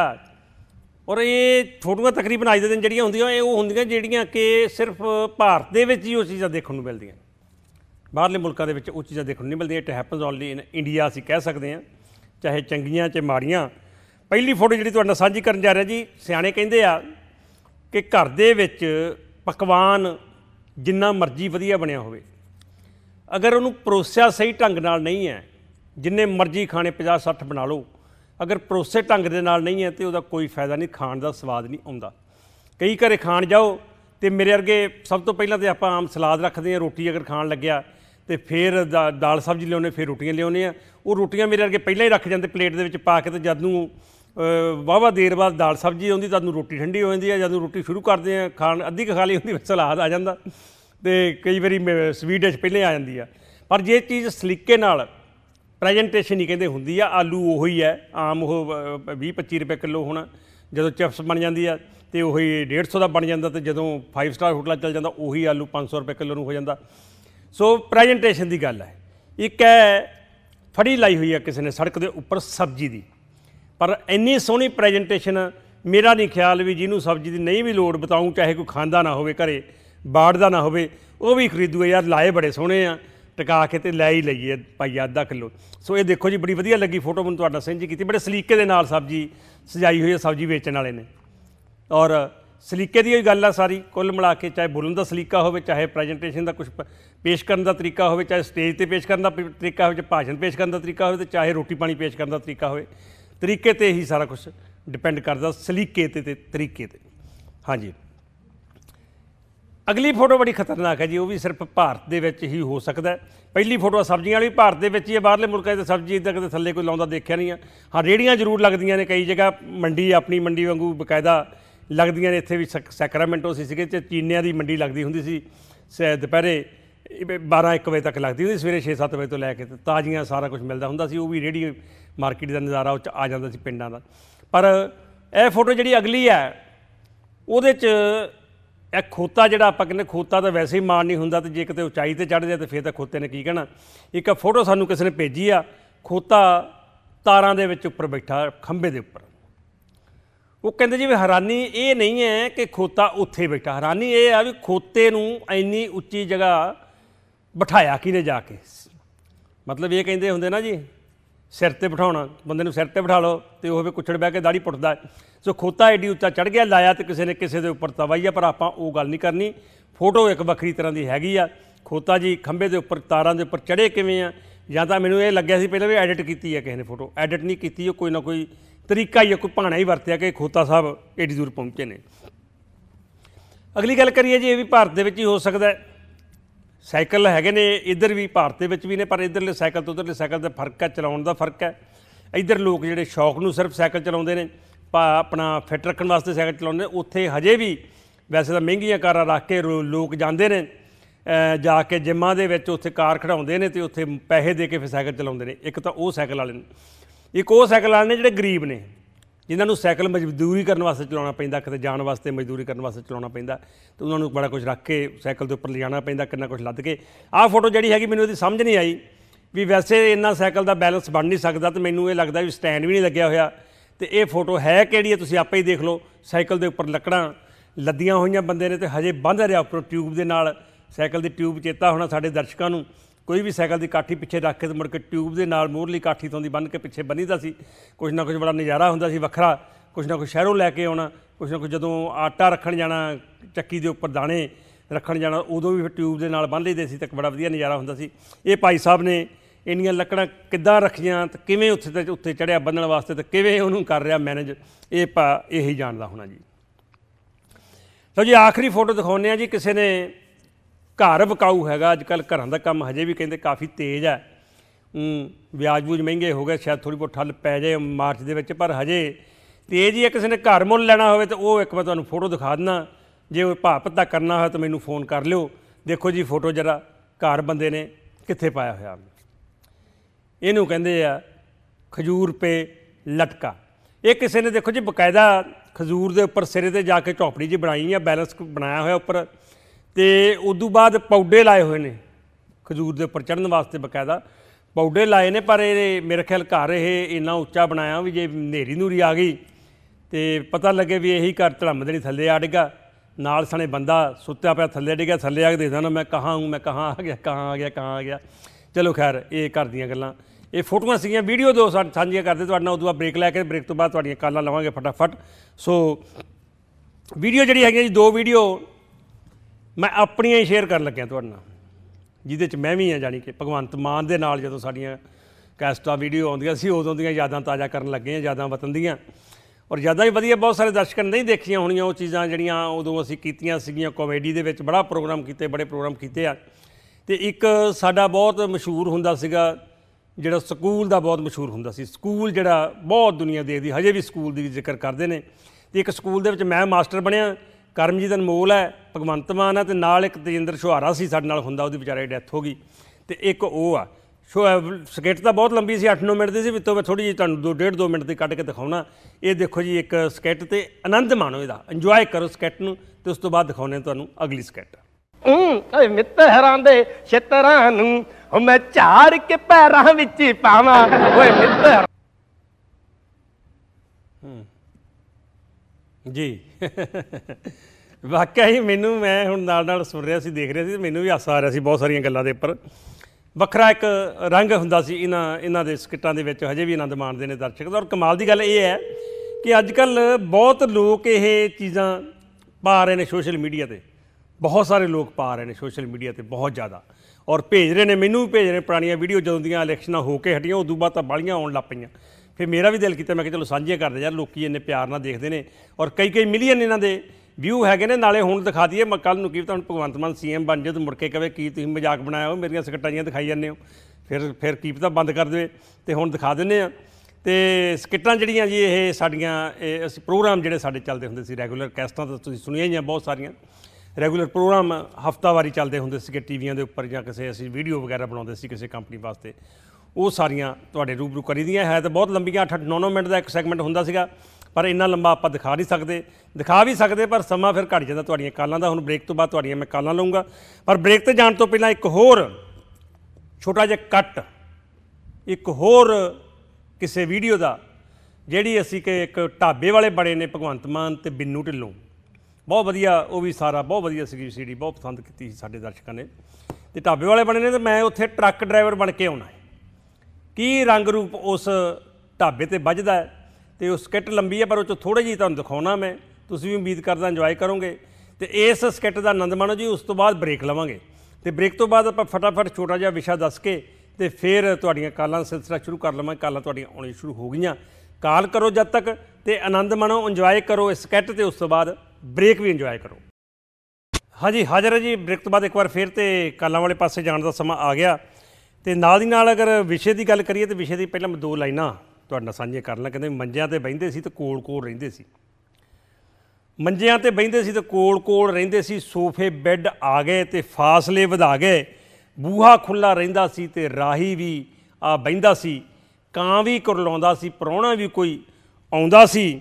ਔਰ ਇਹ ਫੋਟੋਆਂ ਤਕਰੀਬਨ ਅੱਜ ਦੇ ਦਿਨ ਜਿਹੜੀਆਂ ਹੁੰਦੀਆਂ ਇਹ ਉਹ ਹੁੰਦੀਆਂ ਜਿਹੜੀਆਂ ਕਿ ਸਿਰਫ ਭਾਰਤ ਦੇ ਵਿੱਚ ਹੀ ਉਹ ਚੀਜ਼ਾਂ ਦੇਖਣ ਨੂੰ ਮਿਲਦੀਆਂ ਬਾਹਰਲੇ ਮੁਲਕਾਂ ਦੇ ਵਿੱਚ ਉਹ ਚੀਜ਼ਾਂ ਦੇਖਣ ਨੂੰ ਨਹੀਂ ਮਿਲਦੀਆਂ it happens only in India ਅਸੀਂ ਕਹਿ ਸਕਦੇ ਹਾਂ ਚਾਹੇ ਚੰਗੀਆਂ ਚਾਹੇ ਮਾੜੀਆਂ ਪਹਿਲੀ ਫੋਟੋ ਜਿਹੜੀ ਤੁਹਾਡਾ ਨਾਲ ਸਾਂਝੀ ਕਰਨ ਜਾ ਰਿਹਾ ਜੀ ਸਿਆਣੇ ਕਹਿੰਦੇ ਆ ਕਿ ਘਰ ਦੇ ਵਿੱਚ ਪਕਵਾਨ ਜਿੰਨਾ ਮਰਜ਼ੀ ਵਧੀਆ ਬਣਿਆ ਹੋਵੇ ਅਗਰ ਉਹਨੂੰ ਪਰੋਸਿਆ ਸਹੀ ਢੰਗ ਨਾਲ ਨਹੀਂ ਹੈ ਜਿੰਨੇ ਮਰਜ਼ੀ ਖਾਣੇ 50 60 ਬਣਾ ਲਓ ਅਗਰ ਪਰੋਸੇ ਢੰਗ ਦੇ ਨਾਲ ਨਹੀਂ ਹੈ ਤੇ ਉਹਦਾ ਕੋਈ ਫਾਇਦਾ ਨਹੀਂ ਖਾਣ ਦਾ ਸਵਾਦ ਨਹੀਂ ਆਉਂਦਾ ਕਈ ਘਰੇ ਖਾਣ ਜਾਓ ਤੇ ਮੇਰੇ ਵਰਗੇ ਸਭ ਤੋਂ ਪਹਿਲਾਂ ਤੇ ਆਪਾਂ ਆਮ ਸਲਾਦ ਰੱਖਦੇ ਆ ਰੋਟੀ ਅਗਰ ਖਾਣ ਲੱਗਿਆ ਤੇ ਫਿਰ ਦਾਲ ਸਬਜ਼ੀ ਲਿਆਉਨੇ ਫਿਰ ਰੋਟੀਆਂ ਲਿਆਉਨੇ ਆ ਉਹ ਰੋਟੀਆਂ ਮੇਰੇ ਵਰਗੇ ਪਹਿਲਾਂ ਹੀ ਰੱਖ ਜਾਂਦੇ ਪਲੇਟ ਦੇ ਵਿੱਚ ਪਾ ਕੇ ਤੇ ਜਦ ਨੂੰ ਵਾਵਾ ਦੇਰ ਬਾਅਦ ਦਾਲ ਸਬਜ਼ੀ ਆਉਂਦੀ ਤੁਹਾਨੂੰ ਰੋਟੀ ਠੰਡੀ ਹੋ ਜਾਂਦੀ ਹੈ ਜਦੋਂ ਰੋਟੀ ਸ਼ੁਰੂ ਕਰਦੇ ਆ ਖਾਣ ਅੱਧੀ ਕ ਖਾਲੀ ਹੁੰਦੀ ਸਲਾਦ ਆ ਜਾਂਦਾ ਤੇ ਕਈ ਵਾਰੀ ਸਵੀਟ ਡਿਸ਼ ਪਹਿਲੇ ਆ ਜਾਂਦੀ ਆ ਪਰ ਜੇ ਚੀਜ਼ ਸਲੀਕੇ ਨਾਲ ਪ੍ਰੈਜੈਂਟੇਸ਼ਨ ਹੀ ਕਹਿੰਦੇ ਹੁੰਦੀ ਆ ਆਲੂ ਉਹੀ ਹੈ ਆਮ ਉਹ 20 25 ਰੁਪਏ ਕਿਲੋ ਹੁਣ ਜਦੋਂ ਚਿਪਸ ਬਣ ਜਾਂਦੀ ਆ ਤੇ ਉਹੀ 150 ਦਾ ਬਣ ਜਾਂਦਾ ਤੇ ਜਦੋਂ 5 ਸਟਾਰ ਹੋਟਲਾਂ ਚੱਲ ਜਾਂਦਾ ਉਹੀ ਆਲੂ 500 ਰੁਪਏ ਕਿਲੋ ਨੂੰ ਹੋ ਜਾਂਦਾ ਸੋ ਪ੍ਰੈਜੈਂਟੇਸ਼ਨ ਦੀ ਗੱਲ ਹੈ ਇੱਕ ਹੈ ਫੜੀ ਲਾਈ ਹੋਈ ਆ ਕਿਸੇ ਨੇ ਸੜਕ ਦੇ ਉੱਪਰ ਸਬਜ਼ੀ ਦੀ ਪਰ ਇੰਨੀ ਸੋਹਣੀ ਪ੍ਰੈਜੈਂਟੇਸ਼ਨ ਮੇਰਾ ਨਹੀਂ ਖਿਆਲ ਵੀ ਜਿਹਨੂੰ ਸਬਜ਼ੀ ਦੀ ਨਹੀਂ ਵੀ ਲੋੜ ਬਤਾਉਂ ਚਾਹੇ ਕੋਈ ਖਾਂਦਾ ਨਾ ਹੋਵੇ ਘਰੇ ਬਾੜਦਾ ਨਾ ਹੋਵੇ ਉਹ ਵੀ ਖਰੀਦੂਗਾ ਯਾਰ ਲਾਏ ਬੜੇ ਸੋਹਣੇ ਆ ਟਿਕਾ ਕੇ ਤੇ ਲੈ ਹੀ ਲਈਏ ਭਾਈ ਅੱਧਾ ਕਿਲੋ ਸੋ ਇਹ ਦੇਖੋ ਜੀ ਬੜੀ ਵਧੀਆ ਲੱਗੀ ਫੋਟੋ ਮੈਨੂੰ ਤੁਹਾਡਾ ਜੀ ਕੀਤੀ ਬੜੇ ਸਲੀਕੇ ਦੇ ਨਾਲ ਸਬਜ਼ੀ ਸਜਾਈ ਹੋਈ ਹੈ ਸਬਜ਼ੀ ਵੇਚਣ ਵਾਲੇ ਨੇ ਔਰ ਸਲੀਕੇ ਦੀ ਹੀ ਗੱਲ ਆ ਸਾਰੀ ਕੁੱਲ ਮਿਲਾ ਕੇ ਚਾਹੇ ਬੋਲਣ ਦਾ ਸਲੀਕਾ ਹੋਵੇ ਚਾਹੇ ਪ੍ਰੈਜੈਂਟੇਸ਼ਨ ਦਾ ਕੁਝ ਪੇਸ਼ ਕਰਨ ਦਾ ਤਰੀਕਾ ਹੋਵੇ ਚਾਹੇ ਸਟੇਜ ਤੇ ਪੇਸ਼ ਕਰਨ ਦਾ ਤਰੀਕਾ ਹੋਵੇ ਚਾਹੇ ਭਾਸ਼ਣ ਪੇਸ਼ ਕਰਨ ਦਾ ਤਰੀਕਾ ਹੋਵੇ ਤੇ ਚਾਹੇ ਰੋਟੀ ਪਾਣੀ ਪੇਸ਼ ਕਰਨ ਦਾ ਤਰੀਕਾ ਹੋਵੇ ਤਰੀਕੇ ਤੇ ਹੀ ਸਾਰਾ ਕੁਝ ਡਿਪੈਂਡ ਕਰਦਾ ਸਲੀਕੇ ਤੇ ਤੇ ਤਰੀਕੇ ਤੇ ਹਾਂਜੀ ਅਗਲੀ ਫੋਟੋ ਬੜੀ ਖਤਰਨਾਕ ਹੈ ਜੀ ਉਹ ਵੀ ਸਿਰਫ ਭਾਰਤ ਦੇ ਵਿੱਚ ਹੀ ਹੋ ਸਕਦਾ ਪਹਿਲੀ ਫੋਟੋ ਸਬਜ਼ੀਆਂ ਵਾਲੀ ਭਾਰਤ ਦੇ ਵਿੱਚ ਹੀ ਹੈ ਬਾਹਰਲੇ ਮੁਲਕਾਂ ਦੇ ਸਬਜ਼ੀ ਇਦਾਂ ਕਿਤੇ ਥੱਲੇ ਕੋਈ ਲਾਉਂਦਾ ਦੇਖਿਆ ਨਹੀਂ ਆ ਹਾਂ ਰੇੜੀਆਂ ਜ਼ਰੂਰ ਲੱਗਦੀਆਂ ਨੇ ਕਈ ਜਗ੍ਹਾ ਮੰਡੀ ਆਪਣੀ ਮੰਡੀ ਵਾਂਗੂ ਬਕਾਇਦਾ ਲੱਗਦੀਆਂ ਨੇ ਇੱਥੇ ਵੀ ਸੈਕਰਾਮੈਂਟੋ ਸੀ ਸੀਗੇ ਤੇ ਚੀਨਿਆਂ ਦੀ ਮੰਡੀ ਲੱਗਦੀ ਹੁੰਦੀ ਸੀ ਦੁਪਹਿਰੇ 12 1 ਵਜੇ ਤੱਕ ਲੱਗਦੀ ਹੁੰਦੀ ਸਵੇਰੇ 6-7 ਵਜੇ ਤੋਂ ਲੈ ਕੇ ਤਾਜ਼ੀਆਂ ਸਾਰਾ ਕੁਝ ਮਿਲਦਾ ਹੁੰਦਾ ਸੀ ਉਹ ਵੀ ਰੇੜੀ ਮਾਰਕੀਟ ਦਾ ਨਜ਼ਾਰਾ ਉੱਚ ਆ ਜਾਂਦਾ ਸੀ ਪਿੰਡਾਂ ਦਾ ਪਰ ਇਹ ਫੋਟੋ ਜਿਹੜੀ ਅਗਲੀ ਹੈ ਉਹਦੇ 'ਚ ਇਹ ਖੋਤਾ ਜਿਹੜਾ ਆਪਾਂ ਕਹਿੰਦੇ ਖੋਤਾ ਤਾਂ ਵੈਸੇ ਹੀ ਮਾਰ ਨਹੀਂ ਹੁੰਦਾ ਤੇ ਜੇ ਕਿਤੇ ਉਚਾਈ ਤੇ ਚੜ ਜਾਏ ਤੇ ਫੇਰ ਤਾਂ ਖੋਤੇ ਨੇ ਕੀ ਕਹਿਣਾ ਇੱਕ ਫੋਟੋ ਸਾਨੂੰ ਕਿਸੇ ਨੇ ਭੇਜੀ ਆ ਖੋਤਾ ਤਾਰਾਂ ਦੇ ਵਿੱਚ ਉੱਪਰ ਬੈਠਾ ਖੰਭੇ ਦੇ ਉੱਪਰ ਉਹ ਕਹਿੰਦੇ ਜੀ ਵੀ ਹੈਰਾਨੀ ਇਹ ਨਹੀਂ ਹੈ ਕਿ ਖੋਤਾ ਉੱਥੇ ਬੈਠਾ ਹੈਰਾਨੀ ਇਹ ਆ ਵੀ ਖੋਤੇ ਨੂੰ ਇੰਨੀ ਉੱਚੀ ਜਗ੍ਹਾ ਬਿਠਾਇਆ ਕਿਨੇ ਜਾ ਕੇ ਮਤਲਬ ਇਹ ਕਹਿੰਦੇ ਹੁੰਦੇ ਨਾ ਜੀ ਸਿਰ ਤੇ ਬਿਠਾਉਣਾ ਬੰਦੇ ਨੂੰ ਸਿਰ ਤੇ ਬਿਠਾ ਲਓ ਤੇ ਉਹ ਵੀ ਕੁੱਛੜ ਬਹਿ ਕੇ ਦਾੜੀ ਪੁੱਟਦਾ ਸੋ ਖੋਤਾ ਐਡੀ ਉੱਚਾ ਚੜ ਗਿਆ ਲਾਇਆ ਤੇ ਕਿਸੇ ਨੇ ਕਿਸੇ ਦੇ ਉੱਪਰ ਤਵਾਈ ਆ ਪਰ ਆਪਾਂ ਉਹ ਗੱਲ ਨਹੀਂ ਕਰਨੀ ਫੋਟੋ ਇੱਕ ਵੱਖਰੀ ਤਰ੍ਹਾਂ ਦੀ ਹੈਗੀ ਆ ਖੋਤਾ ਜੀ ਖੰਬੇ ਦੇ ਉੱਪਰ ਤਾਰਾਂ ਦੇ ਉੱਪਰ ਚੜੇ ਕਿਵੇਂ ਆ ਜਾਂ ਤਾਂ ਮੈਨੂੰ ਇਹ ਲੱਗਿਆ ਸੀ ਪਹਿਲਾਂ ਵੀ ਐਡਿਟ ਕੀਤੀ ਆ ਕਿਸੇ ਨੇ ਫੋਟੋ ਐਡਿਟ ਨਹੀਂ ਕੀਤੀ ਉਹ ਕੋਈ ਨਾ ਕੋਈ ਤਰੀਕਾ ਹੀ ਕੋਈ ਭਾਣਾ ਹੀ ਵਰਤਿਆ ਕਿ ਖੋਤਾ ਸਾਹਿਬ ਏਡੀ ਦੂਰ ਪਹੁੰਚੇ ਨੇ ਅਗਲੀ ਗੱਲ ਕਰੀਏ ਜੀ ਇਹ ਵੀ ਭਾਰਤ ਦੇ ਵਿੱਚ ਹੀ ਹੋ ਸਕਦਾ ਹੈ ਸਾਈਕਲ ਹੈਗੇ ਨੇ ਇਧਰ ਵੀ ਭਾਰਤ ਦੇ ਵਿੱਚ ਵੀ ਨੇ ਪਰ ਇਧਰਲੇ ਸਾਈਕਲ ਤੋਂ ਉਧਰਲੇ ਸਾਈਕਲ ਦਾ ਫਰਕ ਹੈ ਚਲਾਉਣ ਦਾ ਫਰਕ ਹੈ ਇਧਰ ਲੋਕ ਜਿਹੜੇ ਸ਼ੌਕ ਨੂੰ ਸਿਰਫ ਸਾਈਕਲ ਚਲਾਉਂਦੇ ਨੇ ਆਪਣਾ ਫਿੱਟ ਰੱਖਣ ਵਾਸਤੇ ਸਾਈਕਲ ਚਲਾਉਂਦੇ ਨੇ ਉੱਥੇ ਹਜੇ ਵੀ ਵੈਸੇ ਤਾਂ ਮਹਿੰਗੀਆਂ ਕਾਰਾਂ ਰੱਖ ਕੇ ਲੋਕ ਜਾਂਦੇ ਨੇ ਜਾ ਕੇ ਜਿੰਮਾਂ ਦੇ ਵਿੱਚ ਉੱਥੇ ਕਾਰ ਖੜਾਉਂਦੇ ਨੇ ਤੇ ਉੱਥੇ ਪੈਸੇ ਦੇ ਕੇ ਫਿਰ ਸਾਈਕਲ ਚਲਾਉਂਦੇ ਨੇ ਇੱਕ ਤਾਂ ਉਹ ਸਾਈਕਲ ਵਾਲੇ ਨੇ ਇੱਕ ਉਹ ਸਾਈਕਲ ਵਾਲੇ ਨੇ ਜਿਹੜੇ ਗਰੀਬ ਨੇ ਜਿਨ੍ਹਾਂ ਨੂੰ ਸਾਈਕਲ ਮਜ਼ਦੂਰੀ ਕਰਨ ਵਾਸਤੇ ਚਲਾਉਣਾ ਪੈਂਦਾ ਕਿਤੇ ਜਾਣ ਵਾਸਤੇ ਮਜ਼ਦੂਰੀ ਕਰਨ ਵਾਸਤੇ ਚਲਾਉਣਾ ਪੈਂਦਾ ਤੇ ਉਹਨਾਂ ਨੂੰ ਬੜਾ ਕੁਝ ਰੱਖ ਕੇ ਸਾਈਕਲ ਦੇ ਉੱਪਰ ਲਿਜਾਣਾ ਪੈਂਦਾ ਕਿੰਨਾ ਕੁਝ ਲੱਦ ਕੇ ਆਹ ਫੋਟੋ ਜਿਹੜੀ ਹੈਗੀ ਮੈਨੂੰ ਇਹਦੀ ਸਮਝ ਨਹੀਂ ਆਈ ਵੀ ਵੈਸੇ ਇੰਨਾ ਸਾਈਕਲ ਦਾ ਬੈਲੈਂਸ ਬਣ ਨਹੀਂ ਸਕਦਾ ਤੇ ਮੈਨੂੰ ਇਹ ਲੱਗਦਾ ਵੀ ਸਟੈਂਡ ਵੀ ਨਹੀਂ ਲੱਗਿਆ ਹੋਇਆ ਤੇ ਇਹ ਫੋਟੋ ਹੈ ਕਿਹੜੀ ਹੈ ਤੁਸੀਂ ਆਪੇ ਹੀ ਦੇਖ ਲਓ ਸਾਈਕਲ ਦੇ ਉੱਪਰ ਲੱਕੜਾਂ ਲੱਦੀਆਂ ਹੋਈਆਂ ਬੰਦੇ ਨੇ ਤੇ ਹਜੇ ਬੰਨ੍ਹ ਰਿਹਾ ਉੱਪਰ ਟਿਊਬ ਦੇ ਨਾਲ ਸਾਈਕਲ ਦੀ ਟਿਊਬ ਚੇਤਾ ਹੋਣਾ ਸਾਡੇ ਦਰਸ਼ਕਾਂ ਨੂੰ ਕੋਈ ਵੀ ਸਾਈਕਲ ਦੀ ਕਾਠੀ ਪਿੱਛੇ ਰੱਖ ਕੇ ਤੇ ਮੁੜ ਕੇ ਟਿਊਬ ਦੇ ਨਾਲ ਮੋਹਰਲੀ ਕਾਠੀ ਤੋਂ ਦੀ ਬੰਨ ਕੇ ਪਿੱਛੇ ਬੰਨੀਦਾ ਸੀ ਕੁਝ ਨਾ ਕੁਝ ਬੜਾ ਨਜ਼ਾਰਾ ਹੁੰਦਾ ਸੀ ਵੱਖਰਾ ਕੁਝ ਨਾ ਕੁਝ ਸ਼ਹਿਰੋਂ ਲੈ ਕੇ ਆਉਣਾ ਕੁਝ ਨਾ ਕੁਝ ਜਦੋਂ ਆਟਾ ਰੱਖਣ ਜਾਣਾ ਚੱਕੀ ਦੇ ਉੱਪਰ ਦਾਣੇ ਰੱਖਣ ਜਾਣਾ ਉਦੋਂ ਵੀ ਟਿਊਬ ਦੇ ਨਾਲ ਬੰਨ ਲਈਦੇ ਸੀ ਤਾਂ ਬੜਾ ਵਧੀਆ ਨਜ਼ਾਰਾ ਹੁੰਦਾ ਸੀ ਇਹ ਭਾਈ ਸਾਹਿਬ ਨੇ ਇੰਨੀਆਂ ਲੱਕੜਾਂ ਕਿੱਦਾਂ ਰੱਖੀਆਂ ਤੇ ਕਿਵੇਂ ਉੱਥੇ ਤੇ ਉੱਤੇ ਚੜਿਆ ਬੰਨਣ ਵਾਸਤੇ ਤੇ ਕਿਵੇਂ ਉਹਨੂੰ ਕਰ ਰਿਹਾ ਮੈਨੇਜ ਇਹ ਪਾ ਇਹੀ ਜਾਣਦਾ ਹੋਣਾ ਜੀ ਲਓ ਜੀ ਆਖਰੀ ਫੋਟੋ ਦਿਖਾਉਂਦੇ ਆ ਜੀ ਕਿਸੇ ਨੇ ਘਰ ਵਿਕਾਊ ਹੈਗਾ ਅੱਜ ਕੱਲ ਘਰਾਂ ਦਾ ਕੰਮ ਹਜੇ ਵੀ ਕਹਿੰਦੇ ਕਾਫੀ ਤੇਜ਼ ਹੈ ਵਿਆਜ ਬੂਜ ਮਹਿੰਗੇ ਹੋ ਗਏ ਸ਼ਾਇਦ ਥੋੜੀ ਬਹੁਤ ਠੱਲ ਪੈ ਜਾਏ ਮਾਰਚ ਦੇ ਵਿੱਚ ਪਰ ਹਜੇ ਤੇਜ਼ ਹੀ ਕਿਸੇ ਨੇ ਘਰ ਮੁੱਲ ਲੈਣਾ ਹੋਵੇ ਤਾਂ ਉਹ ਇੱਕ ਵਾਰ ਤੁਹਾਨੂੰ ਫੋਟੋ ਦਿਖਾ ਦਿੰਦਾ ਜੇ ਉਹ ਭਾਅ ਪਤਾ ਕਰਨਾ ਹੋਵੇ ਤਾਂ ਮੈਨੂੰ ਫੋਨ ਕਰ ਲਿਓ ਦੇਖੋ ਜੀ ਫੋਟੋ ਜਰਾ ਘਰ ਬੰਦੇ ਨੇ ਕਿੱਥੇ ਪਾਇਆ ਹੋਇਆ ਇਹਨੂੰ ਕਹਿੰਦੇ ਆ ਖਜੂਰ ਪੇ ਲਟਕਾ ਇਹ ਕਿਸੇ ਨੇ ਦੇਖੋ ਜੀ ਬਕਾਇਦਾ ਖਜੂਰ ਦੇ ਉੱਪਰ ਸਿਰੇ ਤੇ ਜਾ ਕੇ ਝੌਪੜੀ ਜੀ ਬਣਾਈ ਆ ਬੈਲੈਂਸ ਬਣਾਇਆ ਹੋਇਆ ਉੱਪਰ ਤੇ ਉਦੋਂ ਬਾਅਦ ਪੌਡੇ ਲਾਏ ਹੋਏ ਨੇ ਖਜੂਰ ਦੇ ਉੱਪਰ ਚੜਨ ਵਾਸਤੇ ਬਕਾਇਦਾ ਪੌਡੇ ਲਾਏ ਨੇ ਪਰ ਇਹ ਮੇਰੇ ਖਿਆਲ ਘਰ ਇਹ ਇੰਨਾ ਉੱਚਾ ਬਣਾਇਆ ਵੀ ਜੇ ਨੇਰੀ ਨੂਰੀ ਆ ਗਈ ਤੇ ਪਤਾ ਲੱਗੇ ਵੀ ਇਹੀ ਘਰ ਧੜਮ ਦੇ ਥੱਲੇ ਆ ਗਿਆ ਨਾਲ ਸਣੇ ਬੰਦਾ ਸੁੱਤਿਆ ਪਿਆ ਥੱਲੇ ਡਿਗਾ ਥੱਲੇ ਆ ਕੇ ਦੇਖਦਾ ਨਾ ਮੈਂ ਕਹਾਂ ਹੂੰ ਮੈਂ ਕਹਾਂ ਆ ਗਿਆ ਕਹਾਂ ਆ ਗਿਆ ਕਹਾਂ ਆ ਗਿਆ ਚਲੋ ਖੈਰ ਇਹ ਘਰ ਦੀਆਂ ਗੱਲਾਂ ਇਹ ਫੋਟੋਆਂ ਸੀਗੀਆਂ ਵੀਡੀਓ ਦੋ ਸਾਂਝੀਆਂ ਕਰਦੇ ਤੁਹਾਡੇ ਨਾਲ ਉਦੋਂ ਬਾਅਦ ਬ੍ਰੇਕ ਲੈ ਕੇ ਬ੍ਰੇਕ ਤੋਂ ਬਾਅਦ ਤੁਹਾਡੀਆਂ ਕਾਲਾਂ ਲਵਾਂਗੇ ਫਟਾਫਟ ਸੋ ਵੀਡੀਓ ਜਿਹੜੀ ਹੈਗੀ ਜੀ ਦੋ ਵੀਡੀਓ ਮੈਂ ਆਪਣੀਆਂ ਹੀ ਸ਼ੇਅਰ ਕਰਨ ਲੱਗਿਆ ਤੁਹਾਡੇ ਨਾਲ ਜਿਹਦੇ ਚ ਮੈਂ ਵੀ ਆ ਜਾਨੀ ਕਿ ਭਗਵੰਤ ਮਾਨ ਦੇ ਨਾਲ ਜਦੋਂ ਸਾਡੀਆਂ ਕੈਸਟਾ ਵੀਡੀਓ ਆਉਂਦੀਆਂ ਸੀ ਉਦੋਂ ਦੀਆਂ ਯਾਦਾਂ ਤਾਜ਼ਾ ਕਰਨ ਲੱਗੇ ਆ ਯਾਦਾਂ ਵਤਨ ਦੀਆਂ ਔਰ ਯਾਦਾਂ ਹੀ ਵਧੀਆ ਬਹੁਤ ਸਾਰੇ ਦਰਸ਼ਕਾਂ ਨੇ ਨਹੀਂ ਦੇਖੀਆਂ ਹੋਣੀਆਂ ਉਹ ਚੀਜ਼ਾਂ ਜਿਹੜੀਆਂ ਉਦੋਂ ਅਸੀਂ ਕੀਤੀਆਂ ਸੀਗੀਆਂ ਕਾਮੇਡੀ ਦੇ ਵਿੱਚ ਬੜਾ ਪ੍ਰੋਗਰਾਮ ਕੀਤੇ ਬੜੇ ਪ੍ਰੋਗਰਾਮ ਕੀਤੇ ਆ ਤੇ ਇੱਕ ਸਾਡਾ ਬਹੁਤ ਮਸ਼ਹੂਰ ਹੁੰਦਾ ਸੀਗਾ ਜਿਹੜਾ ਸਕੂਲ ਦਾ ਬਹੁਤ ਮਸ਼ਹੂਰ ਹੁੰਦਾ ਸੀ ਸਕੂਲ ਜਿਹੜਾ ਬਹੁਤ ਦੁਨੀਆ ਦੇਖਦੀ ਹਜੇ ਵੀ ਸਕੂਲ ਦੀ ਜ਼ਿਕਰ ਕਰਦੇ ਨੇ ਤੇ ਇੱਕ ਸਕੂਲ ਦੇ ਵਿੱਚ ਮੈਂ ਮਾਸਟਰ ਬਣਿਆ ਕਰਮਜੀਤ ਅਨਮੋਲ ਹੈ ਭਗਵੰਤ ਮਾਨ ਹੈ ਤੇ ਨਾਲ ਇੱਕ ਤੇਜਿੰਦਰ ਸ਼ੁਹਾਰਾ ਸੀ ਸਾਡੇ ਨਾਲ ਹੁੰਦਾ ਉਹਦੀ ਵਿਚਾਰੇ ਡੈਥ ਹੋ ਗਈ ਤੇ ਇੱਕ ਉਹ ਆ ਸੋ ਸਕਿੱਟ ਤਾਂ ਬਹੁਤ ਲੰਬੀ ਸੀ 8-9 ਮਿੰਟ ਦੀ ਸੀ ਵਿੱਚੋਂ ਮੈਂ ਥੋੜੀ ਜਿਹੀ ਤੁਹਾਨੂੰ 2 1.5 2 ਮਿੰਟ ਦੀ ਕੱਢ ਕੇ ਦਿਖਾਉਣਾ ਇਹ ਦੇਖੋ ਜੀ ਇੱਕ ਸਕਿੱਟ ਤੇ ਆਨੰਦ ਮਾਣੋ ਇਹਦਾ ਇੰਜੋਏ ਕਰੋ ਸਕਿੱਟ ਨੂੰ ਤੇ ਉਸ ਤੋਂ ਬਾਅਦ ਦਿਖਾਉਣੇ ਤੁਹਾਨੂੰ ਅਗਲੀ ਸਕਿੱਟ ਹੂੰ ਓਏ ਮਿੱਤਰਾਂ ਦੇ ਛੇਤਰਾਂ ਨੂੰ ਉਹ ਮੈਂ ਝਾੜ ਕੇ ਪੈਰਾਂ ਵਿੱਚ ਪਾਵਾਂ ਓਏ ਮਿੱਤਰ ਹੂੰ ਜੀ ਵਾਕਿਆ ਹੀ ਮੈਨੂੰ ਮੈਂ ਹੁਣ ਨਾਲ ਨਾਲ ਸੁਣ ਰਿਹਾ ਸੀ ਦੇਖ ਰਿਹਾ ਸੀ ਮੈਨੂੰ ਵੀ ਹਾਸਾ ਆ ਰਿਹਾ ਸੀ ਬਹੁਤ ਸਾਰੀਆਂ ਗੱਲਾਂ ਦੇ ਉੱਪਰ ਵੱਖਰਾ ਇੱਕ ਰੰਗ ਹੁੰਦਾ ਸੀ ਇਹਨਾਂ ਇਹਨਾਂ ਦੇ ਸਕਿੱਟਾਂ ਦੇ ਵਿੱਚ ਹਜੇ ਵੀ ਆਨੰਦ ਮਾਣਦੇ ਨੇ ਦਰਸ਼ਕ ਔਰ ਕਮਾਲ ਦੀ ਗੱਲ ਇਹ ਹੈ ਕਿ ਅੱਜ ਕੱਲ ਬਹੁਤ ਲੋਕ ਇਹ ਚੀਜ਼ਾਂ ਪਾ ਰਹੇ ਨੇ ਸੋਸ਼ਲ ਮੀਡੀਆ ਤੇ ਬਹੁਤ ਸਾਰੇ ਲੋਕ ਪਾ ਰਹੇ ਨੇ ਸੋਸ਼ਲ ਮੀਡੀਆ ਤੇ ਬਹੁਤ ਜ਼ਿਆਦਾ ਔਰ ਭੇਜ ਰਹੇ ਨੇ ਮੈਨੂੰ ਵੀ ਭੇਜ ਰਹੇ ਪੁਰਾਣੀਆਂ ਵੀਡੀਓ ਜਦੋਂ ਦੀਆਂ ਇਲੈਕਸ਼ਨਾਂ ਹੋ ਕੇ ਹਟੀਆਂ ਉਦੋਂ ਬਾਅਦ ਤਾਂ ਬਾਲੀਆਂ ਆਉਣ ਲੱਗ ਪਈਆਂ ਫਿਰ ਮੇਰਾ ਵੀ ਦਿਲ ਕੀਤਾ ਮੈਂ ਕਿ ਚਲੋ ਸਾਂਝੀਆਂ ਕਰਦੇ ਯਾਰ ਲੋਕੀ ਇੰਨੇ ਪਿਆਰ ਨਾਲ ਦੇਖਦੇ ਨੇ ਔਰ ਕਈ ਕਈ ਮਿਲੀਅਨ ਇਹਨਾਂ ਦੇ ਵਿਊ ਹੈਗੇ ਨੇ ਨਾਲੇ ਹੁਣ ਦਿਖਾ ਦਈਏ ਮੈਂ ਕੱਲ ਨੂੰ ਕੀ ਤੁਹਾਨੂੰ ਭਗਵੰਤ ਮਾਨ ਸੀਐਮ ਬਣ ਜੇ ਤੇ ਮੁੜ ਕੇ ਕਵੇ ਕੀ ਤੁਸੀਂ ਮਜ਼ਾਕ ਬਣਾਇਆ ਹੋ ਮੇਰੀਆਂ ਸਕਟਾਈਆਂ ਦਿਖਾਈ ਜਾਂਦੇ ਹੋ ਫਿਰ ਫਿਰ ਕੀਪ ਤਾਂ ਬੰਦ ਕਰ ਦੇਵੇ ਤੇ ਹੁਣ ਦਿਖਾ ਦਿੰਨੇ ਆ ਤੇ ਸਕਿੱਟਾਂ ਜਿਹੜੀਆਂ ਜੀ ਇਹ ਸਾਡੀਆਂ ਇਹ ਅਸੀਂ ਪ੍ਰੋਗਰਾਮ ਜਿਹੜੇ ਸਾਡੇ ਚੱਲਦੇ ਹੁੰਦੇ ਸੀ ਰੈਗੂਲਰ ਕੈਸਟਾਂ ਤਾਂ ਤੁਸੀਂ ਸੁਣੀਆਂ ਹੀ ਆ ਬਹੁਤ ਸਾਰੀਆਂ ਰੈਗੂਲਰ ਪ੍ਰੋਗਰਾਮ ਹਫਤਾਵਾਰੀ ਚੱਲਦੇ ਹੁੰਦੇ ਕਿ ਟੀਵੀਆਂ ਦੇ ਉੱਪਰ ਜਾਂ ਕਿਸੇ ਅਸੀਂ ਵੀਡੀਓ ਵਗੈਰਾ ਬਣਾਉਂਦੇ ਸੀ ਕਿਸੇ ਕੰਪਨੀ ਵਾਸਤੇ ਉਹ ਸਾਰੀਆਂ ਤੁਹਾਡੇ ਰੂਬਰੂ ਕਰੀ ਦੀਆਂ ਹੈ ਤਾਂ ਬਹੁਤ ਲੰਬੀਆਂ 8 9 ਮਿੰਟ ਦਾ ਇੱਕ ਸੈਗਮੈਂਟ ਹੁੰਦਾ ਸੀਗਾ ਪਰ ਇੰਨਾ ਲੰਬਾ ਆਪਾਂ ਦਿਖਾ ਨਹੀਂ ਸਕਦੇ ਦਿਖਾ ਵੀ ਸਕਦੇ ਪਰ ਸਮਾਂ ਫਿਰ ਘਟ ਜਾਂਦਾ ਤੁਹਾਡੀਆਂ ਕਾਲਾਂ ਦਾ ਹੁਣ ਬ੍ਰੇਕ ਤੋਂ ਬਾਅਦ ਤੁਹਾਡੀਆਂ ਮੈਂ ਕਾਲਾਂ ਲਵਾਂਗਾ ਪਰ ਬ੍ਰੇਕ ਤੇ ਜਾਣ ਤੋਂ ਪਹਿਲਾਂ ਇੱਕ ਹੋਰ ਛੋਟਾ ਜਿਹਾ ਕੱਟ ਇੱਕ ਹੋਰ ਕਿਸੇ ਵੀਡੀਓ ਦਾ ਜਿਹੜੀ ਅਸੀਂ ਕਿ ਇੱਕ ਢਾਬੇ ਵਾਲੇ ਬਣੇ ਨੇ ਭਗਵੰਤ ਮਾਨ ਤੇ ਬਿੰਨੂ ਢਿੱਲੋਂ ਬਹੁਤ ਵਧੀਆ ਉਹ ਵੀ ਸਾਰਾ ਬਹੁਤ ਵਧੀਆ ਸੀਗੀ ਸੀਡੀ ਬਹੁਤ ਪਸੰਦ ਕੀਤੀ ਸੀ ਸਾਡੇ ਦਰਸ਼ਕਾਂ ਨੇ ਤੇ ਢਾਬੇ ਵਾਲੇ ਬਣੇ ਨੇ ਤੇ ਮੈਂ ਉੱਥੇ ਟਰੱਕ ਡਰਾਈਵਰ ਬਣ ਕੇ ਆਉਣਾ ਕੀ ਰੰਗ ਰੂਪ ਉਸ ਢਾਬੇ ਤੇ ਵੱਜਦਾ ਹੈ ਤੇ ਉਹ ਸਕਿੱਟ ਲੰਬੀ ਹੈ ਪਰ ਉਹ ਚ ਥੋੜੀ ਜੀ ਤੁਹਾਨੂੰ ਦਿਖਾਉਣਾ ਮੈਂ ਤੁਸੀਂ ਵੀ ਉਮੀਦ ਕਰਦਾ ਇੰਜੋਏ ਕਰੋਗੇ ਤੇ ਇਸ ਸਕਿੱਟ ਦਾ ਆਨੰਦ ਮਾਣੋ ਜੀ ਉਸ ਤੋਂ ਬਾਅਦ ਬ੍ਰੇਕ ਲਵਾਂਗੇ ਤੇ ਬ੍ਰੇਕ ਤੋਂ ਬਾਅਦ ਆਪਾਂ ਫਟਾਫਟ ਛੋਟਾ ਜਿਹਾ ਵਿਸ਼ਾ ਦੱਸ ਕੇ ਤੇ ਫਿਰ ਤੁਹਾਡੀਆਂ ਕਾਲਾਂ ਸਿਲਸਿਲਾ ਸ਼ੁਰੂ ਕਰ ਲਵਾਂਗੇ ਕਾਲਾਂ ਤੁਹਾਡੀਆਂ ਆਉਣੀ ਸ਼ੁਰੂ ਹੋ ਗਈਆਂ ਕਾਲ ਕਰੋ ਜਦ ਤੱਕ ਤੇ ਆਨੰਦ ਮਾਣੋ ਇੰਜੋਏ ਕਰੋ ਇਸ ਸਕਿੱਟ ਤੇ ਉਸ ਤੋਂ ਬਾਅਦ ਬ੍ਰੇਕ ਵੀ ਇੰਜੋਏ ਕਰੋ ਹਾਂਜੀ ਹਾਜ਼ਰ ਜੀ ਬ੍ਰੇਕ ਤੋਂ ਬਾਅਦ ਇੱਕ ਵਾਰ ਫਿਰ ਤੇ ਕਾਲਾਂ ਵਾਲੇ ਪਾਸੇ ਜਾਣ ਦਾ ਸਮਾਂ ਆ ਗਿਆ ਤੇ ਨਾਲ ਦੀ ਨਾਲ ਅਗਰ ਵਿਸ਼ੇ ਦੀ ਗੱਲ ਕਰੀਏ ਤੇ ਵਿਸ਼ੇ ਦੀ ਪਹਿਲਾਂ ਮੈਂ ਦੋ ਲਾਈਨਾਂ ਤੁਹਾਡੇ ਨਾਲ ਸਾਂਝੀਆਂ ਕਰ ਲਾਂ ਕਹਿੰਦੇ ਮੰਜਿਆਂ ਤੇ ਬੈੰਦੇ ਸੀ ਤੇ ਕੋਲ-ਕੋਲ ਰਹਿੰਦੇ ਸੀ ਮੰਜਿਆਂ ਤੇ ਬੈੰਦੇ ਸੀ ਤੇ ਕੋਲ-ਕੋਲ ਰਹਿੰਦੇ ਸੀ ਸੋਫੇ ਬੈੱਡ ਆ ਗਏ ਤੇ ਫਾਸਲੇ ਵਧਾ ਗਏ ਬੂਹਾ ਖੁੱਲਾ ਰਹਿੰਦਾ ਸੀ ਤੇ ਰਾਹੀ ਵੀ ਆ ਬੈੰਦਾ ਸੀ ਕਾਂ ਵੀ ਕੁਰਲਾਉਂਦਾ ਸੀ ਪਰੌਣਾ ਵੀ ਕੋਈ ਆਉਂਦਾ ਸੀ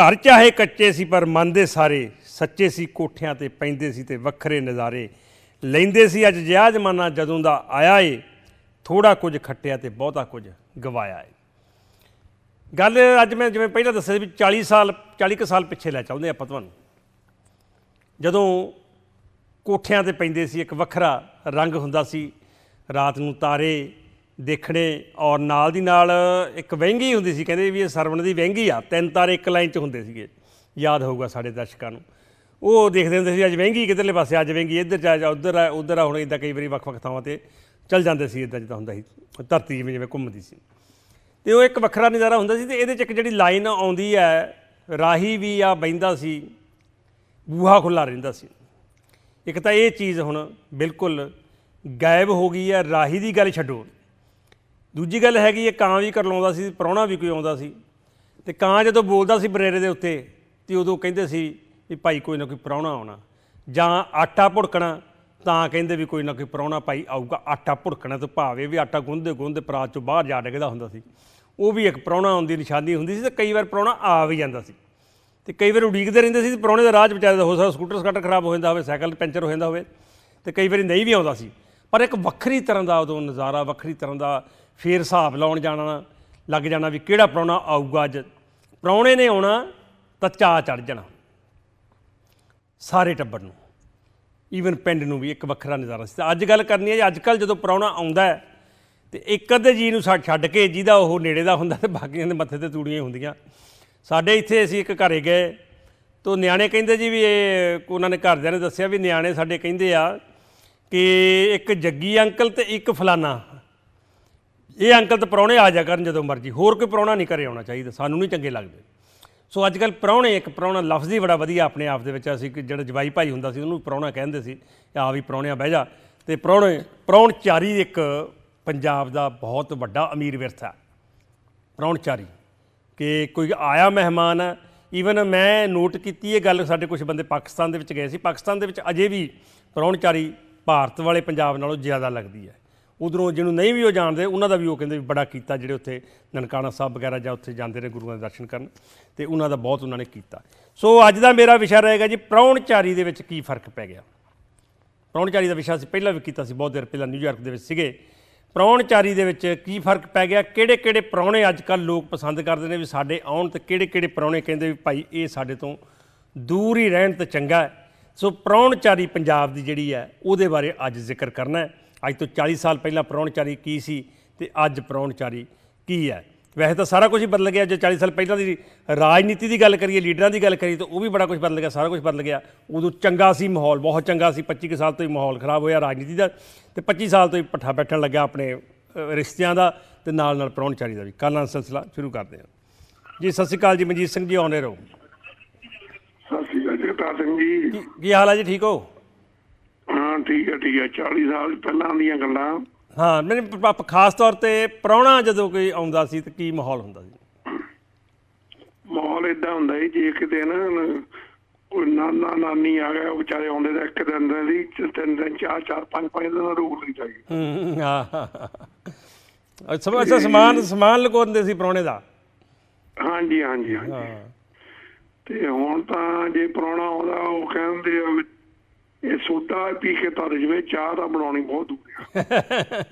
ਘਰ ਚਾਹੇ ਕੱਚੇ ਸੀ ਪਰ ਮਨ ਦੇ ਸਾਰੇ ਸੱਚੇ ਸੀ ਕੋਠਿਆਂ ਤੇ ਪੈਂਦੇ ਸੀ ਤੇ ਵੱਖਰੇ ਨਜ਼ਾਰੇ ਲੈਂਦੇ ਸੀ ਅੱਜ ਜਿਆ ਜ਼ਮਾਨਾ ਜਦੋਂ ਦਾ ਆਇਆ ਏ ਥੋੜਾ ਕੁਝ ਖੱਟਿਆ ਤੇ ਬਹੁਤਾ ਕੁਝ ਗਵਾਇਆ ਏ ਗੱਲ ਅੱਜ ਮੈਂ ਜਿਵੇਂ ਪਹਿਲਾਂ ਦੱਸਿਆ ਵੀ 40 ਸਾਲ 40 ਕੁ ਸਾਲ ਪਿੱਛੇ ਲੈ ਚਾਹੁੰਦੇ ਆਪਾਂ ਤੁਹਾਨੂੰ ਜਦੋਂ ਕੋਠਿਆਂ ਤੇ ਪੈਂਦੇ ਸੀ ਇੱਕ ਵੱਖਰਾ ਰੰਗ ਹੁੰਦਾ ਸੀ ਰਾਤ ਨੂੰ ਤਾਰੇ ਦੇਖਣੇ ਔਰ ਨਾਲ ਦੀ ਨਾਲ ਇੱਕ ਵਹਿੰਗੀ ਹੁੰਦੀ ਸੀ ਕਹਿੰਦੇ ਵੀ ਇਹ ਸਰਵਣ ਦੀ ਵਹਿੰਗੀ ਆ ਤਿੰਨ ਤਾਰੇ ਇੱਕ ਲਾਈਨ 'ਚ ਹੁੰਦੇ ਸੀਗੇ ਯਾਦ ਹੋਊਗਾ ਸਾਡੇ ਦਰਸ਼ਕਾਂ ਨੂੰ ਉਹ ਦੇਖਦੇ ਹੁੰਦੇ ਸੀ ਅੱਜ ਵਹਿੰਗੀ ਕਿਧਰਲੇ ਪਾਸੇ ਅੱਜ ਵਹਿੰਗੀ ਇੱਧਰ ਜਾ ਜਾ ਉੱਧਰ ਆ ਉੱਧਰ ਆ ਹੁਣ ਇਦਾਂ ਕਈ ਵਾਰੀ ਵੱਖ-ਵੱਖ ਥਾਵਾਂ ਤੇ ਚੱਲ ਜਾਂਦੇ ਸੀ ਇਦਾਂ ਜਿੱਦਾਂ ਹੁੰਦਾ ਸੀ ਧਰਤੀ ਜਿਵੇਂ ਜਿਵੇਂ ਘੁੰਮਦੀ ਸੀ ਤੇ ਉਹ ਇੱਕ ਵੱਖਰਾ ਨਜ਼ਾਰਾ ਹੁੰਦਾ ਸੀ ਤੇ ਇਹਦੇ ਚ ਇੱਕ ਜਿਹੜੀ ਲਾਈਨ ਆਉਂਦੀ ਹੈ ਰਾਹੀ ਵੀ ਆ ਬੈਂਦਾ ਸੀ ਬੂਹਾ ਖੁੱਲਾ ਰਹਿੰਦਾ ਸੀ ਇੱਕ ਤਾਂ ਇਹ ਚੀਜ਼ ਹੁਣ ਬਿਲਕੁਲ ਗਾਇਬ ਹੋ ਗਈ ਹੈ ਰਾਹੀ ਦੀ ਗੱਲ ਛੱਡੋ ਦੂਜੀ ਗੱਲ ਹੈਗੀ ਇਹ ਕਾਂ ਵੀ ਕਰ ਲਾਉਂਦਾ ਸੀ ਪ੍ਰਾਹੁਣਾ ਵੀ ਕੋਈ ਆਉਂਦਾ ਸੀ ਤੇ ਕਾਂ ਜਦੋਂ ਬੋਲਦਾ ਸੀ ਬਰੇਰੇ ਦੇ ਉੱਤੇ ਤੇ ਉਦੋਂ ਕਹਿੰਦੇ ਸੀ ਵੀ ਭਾਈ ਕੋਈ ਨਾ ਕੋਈ ਪ੍ਰਾਹੁਣਾ ਆਉਣਾ ਜਾਂ ਆਟਾ ਭੁੜਕਣਾ ਤਾਂ ਕਹਿੰਦੇ ਵੀ ਕੋਈ ਨਾ ਕੋਈ ਪ੍ਰਾਹੁਣਾ ਭਾਈ ਆਊਗਾ ਆਟਾ ਭੁੜਕਣਾ ਤੇ ਭਾਵੇਂ ਵੀ ਆਟਾ ਗੁੰਦੇ ਗੁੰਦੇ ਪਰਾਤ ਚੋਂ ਬਾਹਰ ਜਾ ਡਿੱਗਦਾ ਹੁੰਦਾ ਸੀ ਉਹ ਵੀ ਇੱਕ ਪ੍ਰਾਹੁਣਾ ਆਉਣ ਦੀ ਨਿਸ਼ਾਨੀ ਹੁੰਦੀ ਸੀ ਤੇ ਕਈ ਵਾਰ ਪ੍ਰਾਹੁਣਾ ਆ ਵੀ ਜਾਂਦਾ ਸੀ ਤੇ ਕਈ ਵਾਰ ਉਡੀਕਦੇ ਰਹਿੰਦੇ ਸੀ ਤੇ ਪ੍ਰਾਹੁਣੇ ਦਾ ਰਾਜ ਵਿਚਾਰੇ ਦਾ ਹੋ ਸਕਦਾ ਸਕੂਟਰ ਸਕਾਟਰ ਖਰਾਬ ਹੋ ਜਾਂਦਾ ਹੋਵੇ ਸਾਈਕਲ ਪੈਂਚਰ ਹੋ ਜਾਂਦਾ ਹੋਵੇ ਤੇ ਕਈ ਵਾਰੀ ਨਹੀਂ ਵੀ ਆਉਂਦਾ ਸੀ ਪਰ ਇੱਕ ਵੱਖਰੀ ਤਰ੍ਹਾਂ ਦਾ ਉਦੋਂ ਨਜ਼ਾਰਾ ਵੱਖਰੀ ਤਰ੍ਹਾਂ ਦਾ ਫੇਰ ਹਿਸਾਬ ਲਾਉਣ ਜਾਣਾ ਲੱਗ ਜਾਣਾ ਵੀ ਕਿਹੜਾ ਪ੍ਰਾਹੁਣਾ ਆਊਗਾ ਅੱਜ ਪ੍ਰਾਹੁਣੇ ਨੇ ਆਉਣਾ ਤਾਂ ਚਾ ਚੜ ਜਾਣਾ ਸਾਰੇ ਟੱਬਰ ਨੂੰ ਈਵਨ ਪਿੰਡ ਨੂੰ ਵੀ ਇੱਕ ਵੱਖਰਾ ਨਜ਼ਾਰਾ ਸੀ ਅੱਜ ਗੱਲ ਕਰਨੀ ਹੈ ਜੀ ਅੱਜ ਕੱਲ ਜਦੋਂ ਪਰੌਣਾ ਆਉਂਦਾ ਹੈ ਤੇ ਇੱਕ ਅੱਧੇ ਜੀ ਨੂੰ ਛੱਡ ਕੇ ਜਿਹਦਾ ਉਹ ਨੇੜੇ ਦਾ ਹੁੰਦਾ ਤੇ ਬਾਕੀਆਂ ਦੇ ਮੱਥੇ ਤੇ ਤੂੜੀਆਂ ਹੁੰਦੀਆਂ ਸਾਡੇ ਇੱਥੇ ਅਸੀਂ ਇੱਕ ਘਰੇ ਗਏ ਤੋਂ ਨਿਆਣੇ ਕਹਿੰਦੇ ਜੀ ਵੀ ਇਹ ਉਹਨਾਂ ਨੇ ਘਰਦਿਆਂ ਨੇ ਦੱਸਿਆ ਵੀ ਨਿਆਣੇ ਸਾਡੇ ਕਹਿੰਦੇ ਆ ਕਿ ਇੱਕ ਜੱਗੀ ਅੰਕਲ ਤੇ ਇੱਕ ਫਲਾਨਾ ਇਹ ਅੰਕਲ ਤੇ ਪਰੌਣੇ ਆ ਜਾ ਕਰਨ ਜਦੋਂ ਮਰਜੀ ਹੋਰ ਕੋਈ ਪਰੌਣਾ ਨਹੀਂ ਕਰੇ ਆਉਣਾ ਚਾਹੀਦਾ ਸਾਨੂੰ ਨਹੀਂ ਚੰਗੇ ਲੱਗਦੇ ਸੋ ਅੱਜ ਕੱਲ ਪ੍ਰਾਹੁਣੇ ਇੱਕ ਪ੍ਰਾਹੁਣਾ ਲਫ਼ਜ਼ ਹੀ ਬੜਾ ਵਧੀਆ ਆਪਣੇ ਆਪ ਦੇ ਵਿੱਚ ਅਸੀਂ ਜਿਹੜਾ ਜਵਾਈ ਭਾਈ ਹੁੰਦਾ ਸੀ ਉਹਨੂੰ ਪ੍ਰਾਹੁਣਾ ਕਹਿੰਦੇ ਸੀ ਆ ਵੀ ਪ੍ਰਾਹੁਣਿਆ ਬਹਿ ਜਾ ਤੇ ਪ੍ਰਾਹੁਣੇ ਚਾਰੀ ਇੱਕ ਪੰਜਾਬ ਦਾ ਬਹੁਤ ਵੱਡਾ ਅਮੀਰ ਵਿਰਸਾ ਚਾਰੀ ਕਿ ਕੋਈ ਆਇਆ ਮਹਿਮਾਨ ਹੈ ਈਵਨ ਮੈਂ ਨੋਟ ਕੀਤੀ ਇਹ ਗੱਲ ਸਾਡੇ ਕੁਝ ਬੰਦੇ ਪਾਕਿਸਤਾਨ ਦੇ ਵਿੱਚ ਗਏ ਸੀ ਪਾਕਿਸਤਾਨ ਦੇ ਵਿੱਚ ਅਜੇ ਵੀ ਚਾਰੀ ਭਾਰਤ ਵਾਲੇ ਪੰਜਾਬ ਨਾਲੋਂ ਜ਼ਿਆਦਾ ਲੱਗਦੀ ਹੈ ਉਧਰੋਂ ਜਿਹਨੂੰ ਨਹੀਂ ਵੀ ਉਹ ਜਾਣਦੇ ਉਹਨਾਂ ਦਾ ਵੀ ਉਹ ਕਹਿੰਦੇ ਵੀ ਬੜਾ ਕੀਤਾ ਜਿਹੜੇ ਉੱਥੇ ਨਨਕਾਣਾ ਸਾਹਿਬ ਵਗੈਰਾ ਜਾਂ ਉੱਥੇ ਜਾਂਦੇ ਨੇ ਗੁਰੂਆਂ ਦੇ ਦਰਸ਼ਨ ਕਰਨ ਤੇ ਉਹਨਾਂ ਦਾ ਬਹੁਤ ਉਹਨਾਂ ਨੇ ਕੀਤਾ ਸੋ ਅੱਜ ਦਾ ਮੇਰਾ ਵਿਸ਼ਾ ਰਹੇਗਾ ਜੀ ਪ੍ਰੌਣਚਾਰੀ ਦੇ ਵਿੱਚ ਕੀ ਫਰਕ ਪੈ ਗਿਆ ਪ੍ਰੌਣਚਾਰੀ ਦਾ ਵਿਸ਼ਾ ਸੀ ਪਹਿਲਾਂ ਵੀ ਕੀਤਾ ਸੀ ਬਹੁਤ ਦੇਰ ਪਹਿਲਾਂ ਨਿਊਯਾਰਕ ਦੇ ਵਿੱਚ ਸੀਗੇ ਪ੍ਰੌਣਚਾਰੀ ਦੇ ਵਿੱਚ ਕੀ ਫਰਕ ਪੈ ਗਿਆ ਕਿਹੜੇ ਕਿਹੜੇ ਪ੍ਰੌਣੇ ਅੱਜ ਕੱਲ ਲੋਕ ਪਸੰਦ ਕਰਦੇ ਨੇ ਵੀ ਸਾਡੇ ਆਉਣ ਤੇ ਕਿਹੜੇ ਕਿਹੜੇ ਪ੍ਰੌਣੇ ਕਹਿੰਦੇ ਵੀ ਭਾਈ ਇਹ ਸਾਡੇ ਤੋਂ ਦੂਰ ਹੀ ਰਹਿਣ ਤੇ ਚੰਗਾ ਸੋ ਪ੍ਰੌਣਚਾਰੀ ਪੰਜਾਬ ਦੀ ਜਿਹੜੀ ਹੈ ਉਹਦੇ ਬਾਰੇ ਅੱਜ ਜ਼ਿਕਰ ਕਰਨਾ ਹੈ ਅੱਜ ਤੋਂ 40 ਸਾਲ ਪਹਿਲਾਂ ਪ੍ਰੌਣਚਾਰੀ ਕੀ ਸੀ ਤੇ ਅੱਜ ਪ੍ਰੌਣਚਾਰੀ ਕੀ ਹੈ ਵੈਸੇ ਤਾਂ ਸਾਰਾ ਕੁਝ ਬਦਲ ਗਿਆ ਜੇ 40 ਸਾਲ ਪਹਿਲਾਂ ਦੀ ਰਾਜਨੀਤੀ ਦੀ ਗੱਲ ਕਰੀਏ ਲੀਡਰਾਂ ਦੀ ਗੱਲ ਕਰੀਏ ਤਾਂ ਉਹ ਵੀ ਬੜਾ ਕੁਝ ਬਦਲ ਗਿਆ ਸਾਰਾ ਕੁਝ ਬਦਲ ਗਿਆ ਉਦੋਂ ਚੰਗਾ ਸੀ ਮਾਹੌਲ ਬਹੁਤ ਚੰਗਾ ਸੀ 25 ਸਾਲ ਤੋਂ ਹੀ ਮਾਹੌਲ ਖਰਾਬ ਹੋਇਆ ਰਾਜਨੀਤੀ ਦਾ ਤੇ 25 ਸਾਲ ਤੋਂ ਹੀ ਪੱਠਾ ਬੈਠਣ ਲੱਗਾ ਆਪਣੇ ਰਿਸ਼ਤਿਆਂ ਦਾ ਤੇ ਨਾਲ ਨਾਲ ਪ੍ਰੌਣਚਾਰੀ ਦਾ ਵੀ ਕੱਲ੍ਹ ਸਿਲਸਿਲਾ ਸ਼ੁਰੂ ਕਰਦੇ ਹਾਂ ਜੀ ਸਤਿ ਸ਼੍ਰੀ ਅਕਾਲ ਜੀ ਮਨਜੀਤ ਸਿੰਘ ਜੀ ਆਉਂਦੇ ਰਹੋ ਸਤਿ ਸ਼੍ਰੀ ਅਕਾਲ ਜੀ ਕੀ ਹਾਲ ਹੈ ਜੀ ਠੀਕ ਹੋ ਠੀਕ ਹੈ ਠੀਕ ਹੈ 40 ਸਾਲ ਪਹਿਲਾਂ ਦੀਆਂ ਗੱਲਾਂ ਹਾਂ ਮੈਂ ਪਾਪ ਖਾਸ ਤੌਰ ਤੇ ਪ੍ਰਾਹੁਣਾ ਜਦੋਂ ਕੋਈ ਆਉਂਦਾ ਸੀ ਤਾਂ ਕੀ ਮਾਹੌਲ ਹੁੰਦਾ ਸੀ ਮਾਹੌਲ ਇਦਾਂ ਹੁੰਦਾ ਸੀ ਜੇ ਕਿਤੇ ਨਾ ਕੋਈ ਨਾਨਾ ਨਾਨੀ ਆ ਗਿਆ ਉਹ ਵਿਚਾਰੇ ਆਉਂਦੇ ਤਾਂ ਇੱਕ ਦਿਨ ਦੇ ਲਈ ਤਿੰਨ ਦਿਨ ਚਾਰ ਚਾਰ ਪੰਜ ਪੰਜ ਦਿਨ ਰੋਕ ਲਈ ਜਾਈ ਹਾਂ ਹਾਂ, ਹਾਂ। ਅੱਛਾ ਅੱਛਾ ਸਮਾਨ ਸਮਾਨ ਲਗਾਉਂਦੇ ਸੀ ਪ੍ਰਾਹੁਣੇ ਦਾ ਹਾਂਜੀ ਹਾਂਜੀ ਹਾਂਜੀ ਤੇ ਹੁਣ ਤਾਂ ਜੇ ਪ੍ਰਾਹੁਣਾ ਆਉਂਦਾ ਉਹ ਕਹਿੰਦੇ ਆ ਵੀ ਇਹ ਸੋਡਾ ਪੀ ਕੇ ਤਾਂ ਜਵੇ ਚਾਹ ਤਾਂ ਬਣਾਉਣੀ ਬਹੁਤ ਦੂਰ ਆ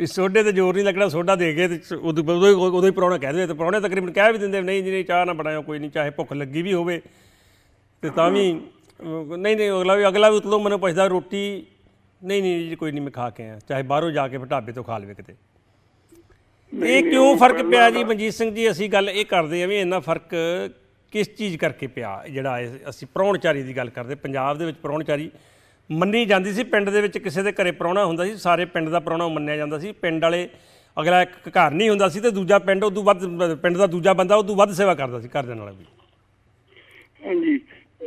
ਇਹ ਸੋਡੇ ਤੇ ਜ਼ੋਰ ਨਹੀਂ ਲੱਗਣਾ ਸੋਡਾ ਦੇ ਕੇ ਤੇ ਉਦੋਂ ਉਦੋਂ ਹੀ ਪਰੌਣਾ ਕਹਿ ਦਿੰਦੇ ਤੇ ਪਰੌਣੇ ਤਕਰੀਬਨ ਕਹਿ ਵੀ ਦਿੰਦੇ ਨਹੀਂ ਨਹੀਂ ਚਾਹ ਨਾ ਬਣਾਇਓ ਕੋਈ ਨਹੀਂ ਚਾਹੇ ਭੁੱਖ ਲੱਗੀ ਵੀ ਹੋਵੇ ਤੇ ਤਾਂ ਵੀ ਨਹੀਂ ਨਹੀਂ ਅਗਲਾ ਵੀ ਅਗਲਾ ਵੀ ਉਤਲੋਂ ਮੈਨੂੰ ਪੁੱਛਦਾ ਰੋਟੀ ਨਹੀਂ ਨਹੀਂ ਜੀ ਕੋਈ ਨਹੀਂ ਮੈਂ ਖਾ ਕੇ ਆ ਚਾਹੇ ਬਾਹਰੋਂ ਜਾ ਕੇ ਢਾਬੇ ਤੋਂ ਖਾ ਲਵੇ ਕਿਤੇ ਇਹ ਕਿਉਂ ਫਰਕ ਪਿਆ ਜੀ ਮਨਜੀਤ ਸਿੰਘ ਜੀ ਅਸੀਂ ਗੱਲ ਇਹ ਕਰਦੇ ਆ ਵੀ ਇੰਨਾ ਫਰਕ ਕਿਸ ਚੀਜ਼ ਕਰਕੇ ਪਿਆ ਜਿਹੜਾ ਅਸੀਂ ਪਰੌਣਚਾਰੀ ਦੀ ਗੱਲ ਕਰਦੇ ਪੰਜਾਬ ਦੇ ਵਿੱਚ ਪਰੌਣਚਾਰੀ ਮੰਨੀ ਜਾਂਦੀ ਸੀ ਪਿੰਡ ਦੇ ਵਿੱਚ ਕਿਸੇ ਦੇ ਘਰੇ ਪਰੌਣਾ ਹੁੰਦਾ ਸੀ ਸਾਰੇ ਪਿੰਡ ਦਾ ਪਰੌਣਾ ਮੰਨਿਆ ਜਾਂਦਾ ਸੀ ਪਿੰਡ ਵਾਲੇ ਅਗਲਾ ਇੱਕ ਘਰ ਨਹੀਂ ਹੁੰਦਾ ਸੀ ਤੇ ਦੂਜਾ ਪਿੰਡ ਉਦੋਂ ਵੱਧ ਪਿੰਡ ਦਾ ਦੂਜਾ ਬੰਦਾ ਉਦੋਂ ਵੱਧ ਸੇਵਾ ਕਰਦਾ ਸੀ ਘਰ ਨਾਲ ਵੀ ਹਾਂਜੀ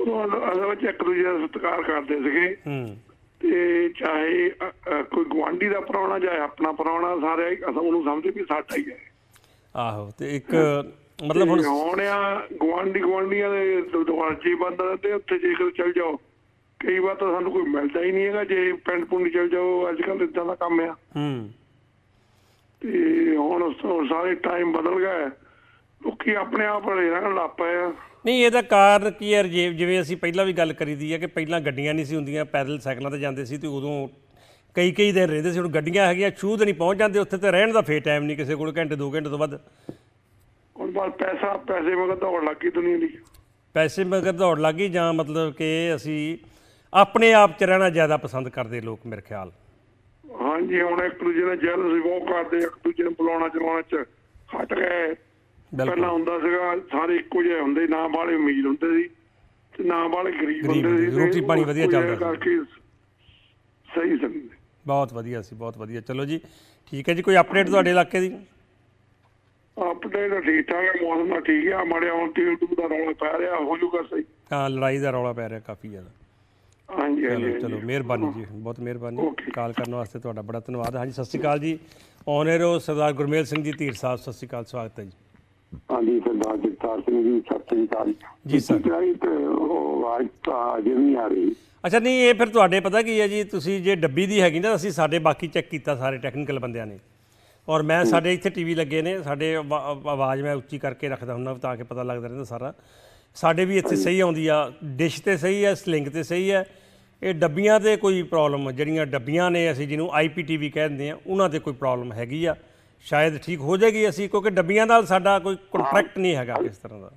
ਉਦੋਂ ਅਸਲ ਵਿੱਚ ਇੱਕ ਦੂਜੇ ਦਾ ਸਤਿਕਾਰ ਕਰਦੇ ਸੀਗੇ ਹੂੰ ਤੇ ਚਾਹੇ ਕੋਈ ਗਵਾਂਢੀ ਦਾ ਪਰੌਣਾ ਜਾਏ ਆਪਣਾ ਪਰੌਣਾ ਸਾਰੇ ਅਸਾਂ ਉਹਨੂੰ ਸਮਝਦੇ ਵੀ ਸਾਡਾ ਹੀ ਹੈ ਆਹੋ ਤੇ ਇੱਕ ਮਤਲਬ ਹੁਣ ਹੋਣਿਆ ਗਵਾਂਢੀ ਗਵਾਂਢੀਆਂ ਦੇ ਜੀ ਬੰਦ ਤੇ ਉੱਥੇ ਜੇਕਰ ਚਲ ਜਾਓ ਕਈ ਵਾਰ ਤਾਂ ਸਾਨੂੰ ਕੋਈ ਮਿਲਦਾ ਹੀ ਨਹੀਂ ਹੈਗਾ ਜੇ ਪਿੰਡ ਪੁੰਡ ਚਲ ਜਾਓ ਅੱਜ ਕੱਲ ਇਦਾਂ ਦਾ ਕੰਮ ਆ ਹੂੰ ਤੇ ਹੁਣ ਸਾਰੇ ਟਾਈਮ ਬਦਲ ਹੈ ਲੋਕੀ ਆਪਣੇ ਆਪ ਹਲੇ ਰਹਿਣ ਲੱਪ ਪਏ ਆ ਨਹੀਂ ਇਹਦਾ ਕਾਰਨ ਕੀ ਹੈ ਜਿਵੇਂ ਅਸੀਂ ਪਹਿਲਾਂ ਵੀ ਗੱਲ ਕਰੀ ਦੀ ਹੈ ਕਿ ਪਹਿਲਾਂ ਗੱਡੀਆਂ ਨਹੀਂ ਸੀ ਹੁੰਦੀਆਂ ਪੈਦਲ ਸਾਈਕਲਾਂ ਤੇ ਜਾਂਦੇ ਸੀ ਤੇ ਉਦੋਂ ਕਈ ਕਈ ਦਿਨ ਰਹਿੰਦੇ ਸੀ ਹੁਣ ਗੱਡੀਆਂ ਹੈਗੀਆਂ ਛੂਦ ਨਹੀਂ ਪਹੁੰਚ ਜਾਂਦੇ ਉੱਥੇ ਤੇ ਰਹਿਣ ਦਾ ਫੇਰ ਟਾਈਮ ਨਹੀਂ ਕਿਸੇ ਕੋਲ ਘੰਟੇ 2 ਘੰਟੇ ਤੋਂ ਵੱਧ ਹੁਣ ਬਸ ਪੈਸਾ ਪੈਸੇ ਮਗਰ ਦੌੜ ਲੱਗੀ ਦੁਨੀਆ ਦੀ ਪੈਸੇ ਮਗਰ ਦੌੜ ਲੱਗੀ ਜਾਂ ਮਤਲਬ ਕਿ ਅਸੀਂ ਆਪਣੇ ਆਪ 'ਚ ਰਹਿਣਾ ਜ਼ਿਆਦਾ ਪਸੰਦ ਕਰਦੇ ਲੋਕ ਮੇਰੇ ਖਿਆਲ ਹਾਂਜੀ ਹੁਣ ਇੱਕ ਦੂਜੇ ਨਾਲ ਜੈਲਸ ਰਿਵੋਕ ਕਰਦੇ ਇੱਕ ਦੂਜੇ ਨੂੰ ਬੁਲਾਉਣਾ ਚਲਾਉਣਾ ਚ ਹਟ ਗਏ ਪਹਿਲਾਂ ਹੁੰਦਾ ਸੀਗਾ ਸਾਰੇ ਇੱਕੋ ਜਿਹੇ ਹੁੰਦੇ ਨਾਂ ਵਾਲੇ ਉਮੀਦ ਹੁੰਦੇ ਸੀ ਤੇ ਨਾਂ ਵਾਲੇ ਗਰੀਬ ਹੁੰਦੇ ਸੀ ਰੋਟੀ ਪਾਣੀ ਵਧੀਆ ਚੱਲਦਾ ਸੀ ਸਹੀ ਸੀ ਬਹੁਤ ਵਧੀਆ ਸੀ ਬਹੁਤ ਵਧੀਆ ਚਲੋ ਜੀ ਠੀਕ ਹੈ ਜੀ ਕੋਈ ਅਪਡੇਟ ਤੁਹਾਡੇ ਇਲਾਕੇ ਦੀ ਅਪਡੇਟ ਠੀਕ ਠਾਕ ਹੈ ਮੌਸਮ ਠੀਕ ਹੈ ਮਾੜੇ ਹੁਣ ਟੀਲ ਟੂ ਦਾ ਰੌਲਾ ਪੈ ਰਿਹਾ ਹੋ ਜੂਗਾ ਸਹੀ ਹਾਂ ਲੜਾਈ ਦਾ ਰੌਲਾ ਪੈ ਰਿਹਾ ਕਾਫੀ ਜ਼ਿਆਦਾ ਹਾਂਜੀ ਹਾਂਜੀ ਚਲੋ ਮਿਹਰਬਾਨੀ ਜੀ ਬਹੁਤ ਮਿਹਰਬਾਨੀ ਕਾਲ ਕਰਨ ਵਾਸਤੇ ਤੁਹਾਡਾ ਬੜਾ ਧੰਨਵਾਦ ਹਾਂਜੀ ਸਤਿ ਸ਼੍ਰੀ ਅਕਾਲ ਜੀ ਔਨ ਸਰਦਾਰ ਗੁਰਮੇਲ ਸਿੰਘ ਜੀ ਧੀਰ ਸਾਹਿਬ ਸਤਿ ਸ਼੍ਰੀ ਅਕਾਲ ਸਵਾਗਤ ਹੈ ਜੀ ਹਾਂਜੀ ਸਰਦਾਰ ਜਗਤਾਰ ਸਿੰਘ ਜੀ ਸਤਿ ਸ੍ਰੀ ਅਕਾਲ ਜੀ ਸਰ ਆਵਾਜ਼ ਤਾਂ ਅਜੇ ਨਹੀਂ ਆ ਰਹੀ ਅੱਛਾ ਨਹੀਂ ਇਹ ਫਿਰ ਤੁਹਾਡੇ ਪਤਾ ਕੀ ਹੈ ਜੀ ਤੁਸੀਂ ਜੇ ਡੱਬੀ ਦੀ ਹੈਗੀ ਨਾ ਅਸੀਂ ਸਾਡੇ ਬਾਕੀ ਚੈੱਕ ਕੀਤਾ ਸਾਰੇ ਟੈਕਨੀਕਲ ਬੰਦਿਆਂ ਨੇ ਔਰ ਮੈਂ ਸਾਡੇ ਇੱਥੇ ਟੀਵੀ ਲੱਗੇ ਨੇ ਸਾਡੇ ਆਵਾਜ਼ ਮੈਂ ਉੱਚੀ ਕਰਕੇ ਰੱਖਦਾ ਹੁੰਦਾ ਤਾਂ ਕਿ ਪਤਾ ਲੱਗਦਾ ਰਹਿੰਦਾ ਸਾਰਾ ਸਾਡੇ ਵੀ ਇੱਥੇ ਸਹੀ ਆਉਂਦੀ ਆ ਡਿਸ਼ ਤੇ ਸਹੀ ਆ ਸਲਿੰਗ ਤੇ ਸਹੀ ਆ ਇਹ ਡੱਬੀਆਂ ਤੇ ਕੋਈ ਪ੍ਰੋਬਲਮ ਜਿਹੜੀਆਂ ਡੱਬੀਆਂ ਨੇ ਅਸੀਂ ਜਿਹਨੂੰ ਆਈਪੀਟੀਵੀ ਕਹਿੰਦੇ ਆ ਉਹਨਾਂ ਤੇ ਕੋਈ ਪ੍ਰੋਬਲਮ ਹੈਗੀ ਆ ਸ਼ਾਇਦ ਠੀਕ ਹੋ ਜਾਏਗੀ ਅਸੀਂ ਕਿਉਂਕਿ ਡੱਬੀਆਂ ਨਾਲ ਸਾਡਾ ਕੋਈ ਕੰਟਰੈਕਟ ਨਹੀਂ ਹੈਗਾ ਇਸ ਤਰ੍ਹਾਂ ਦਾ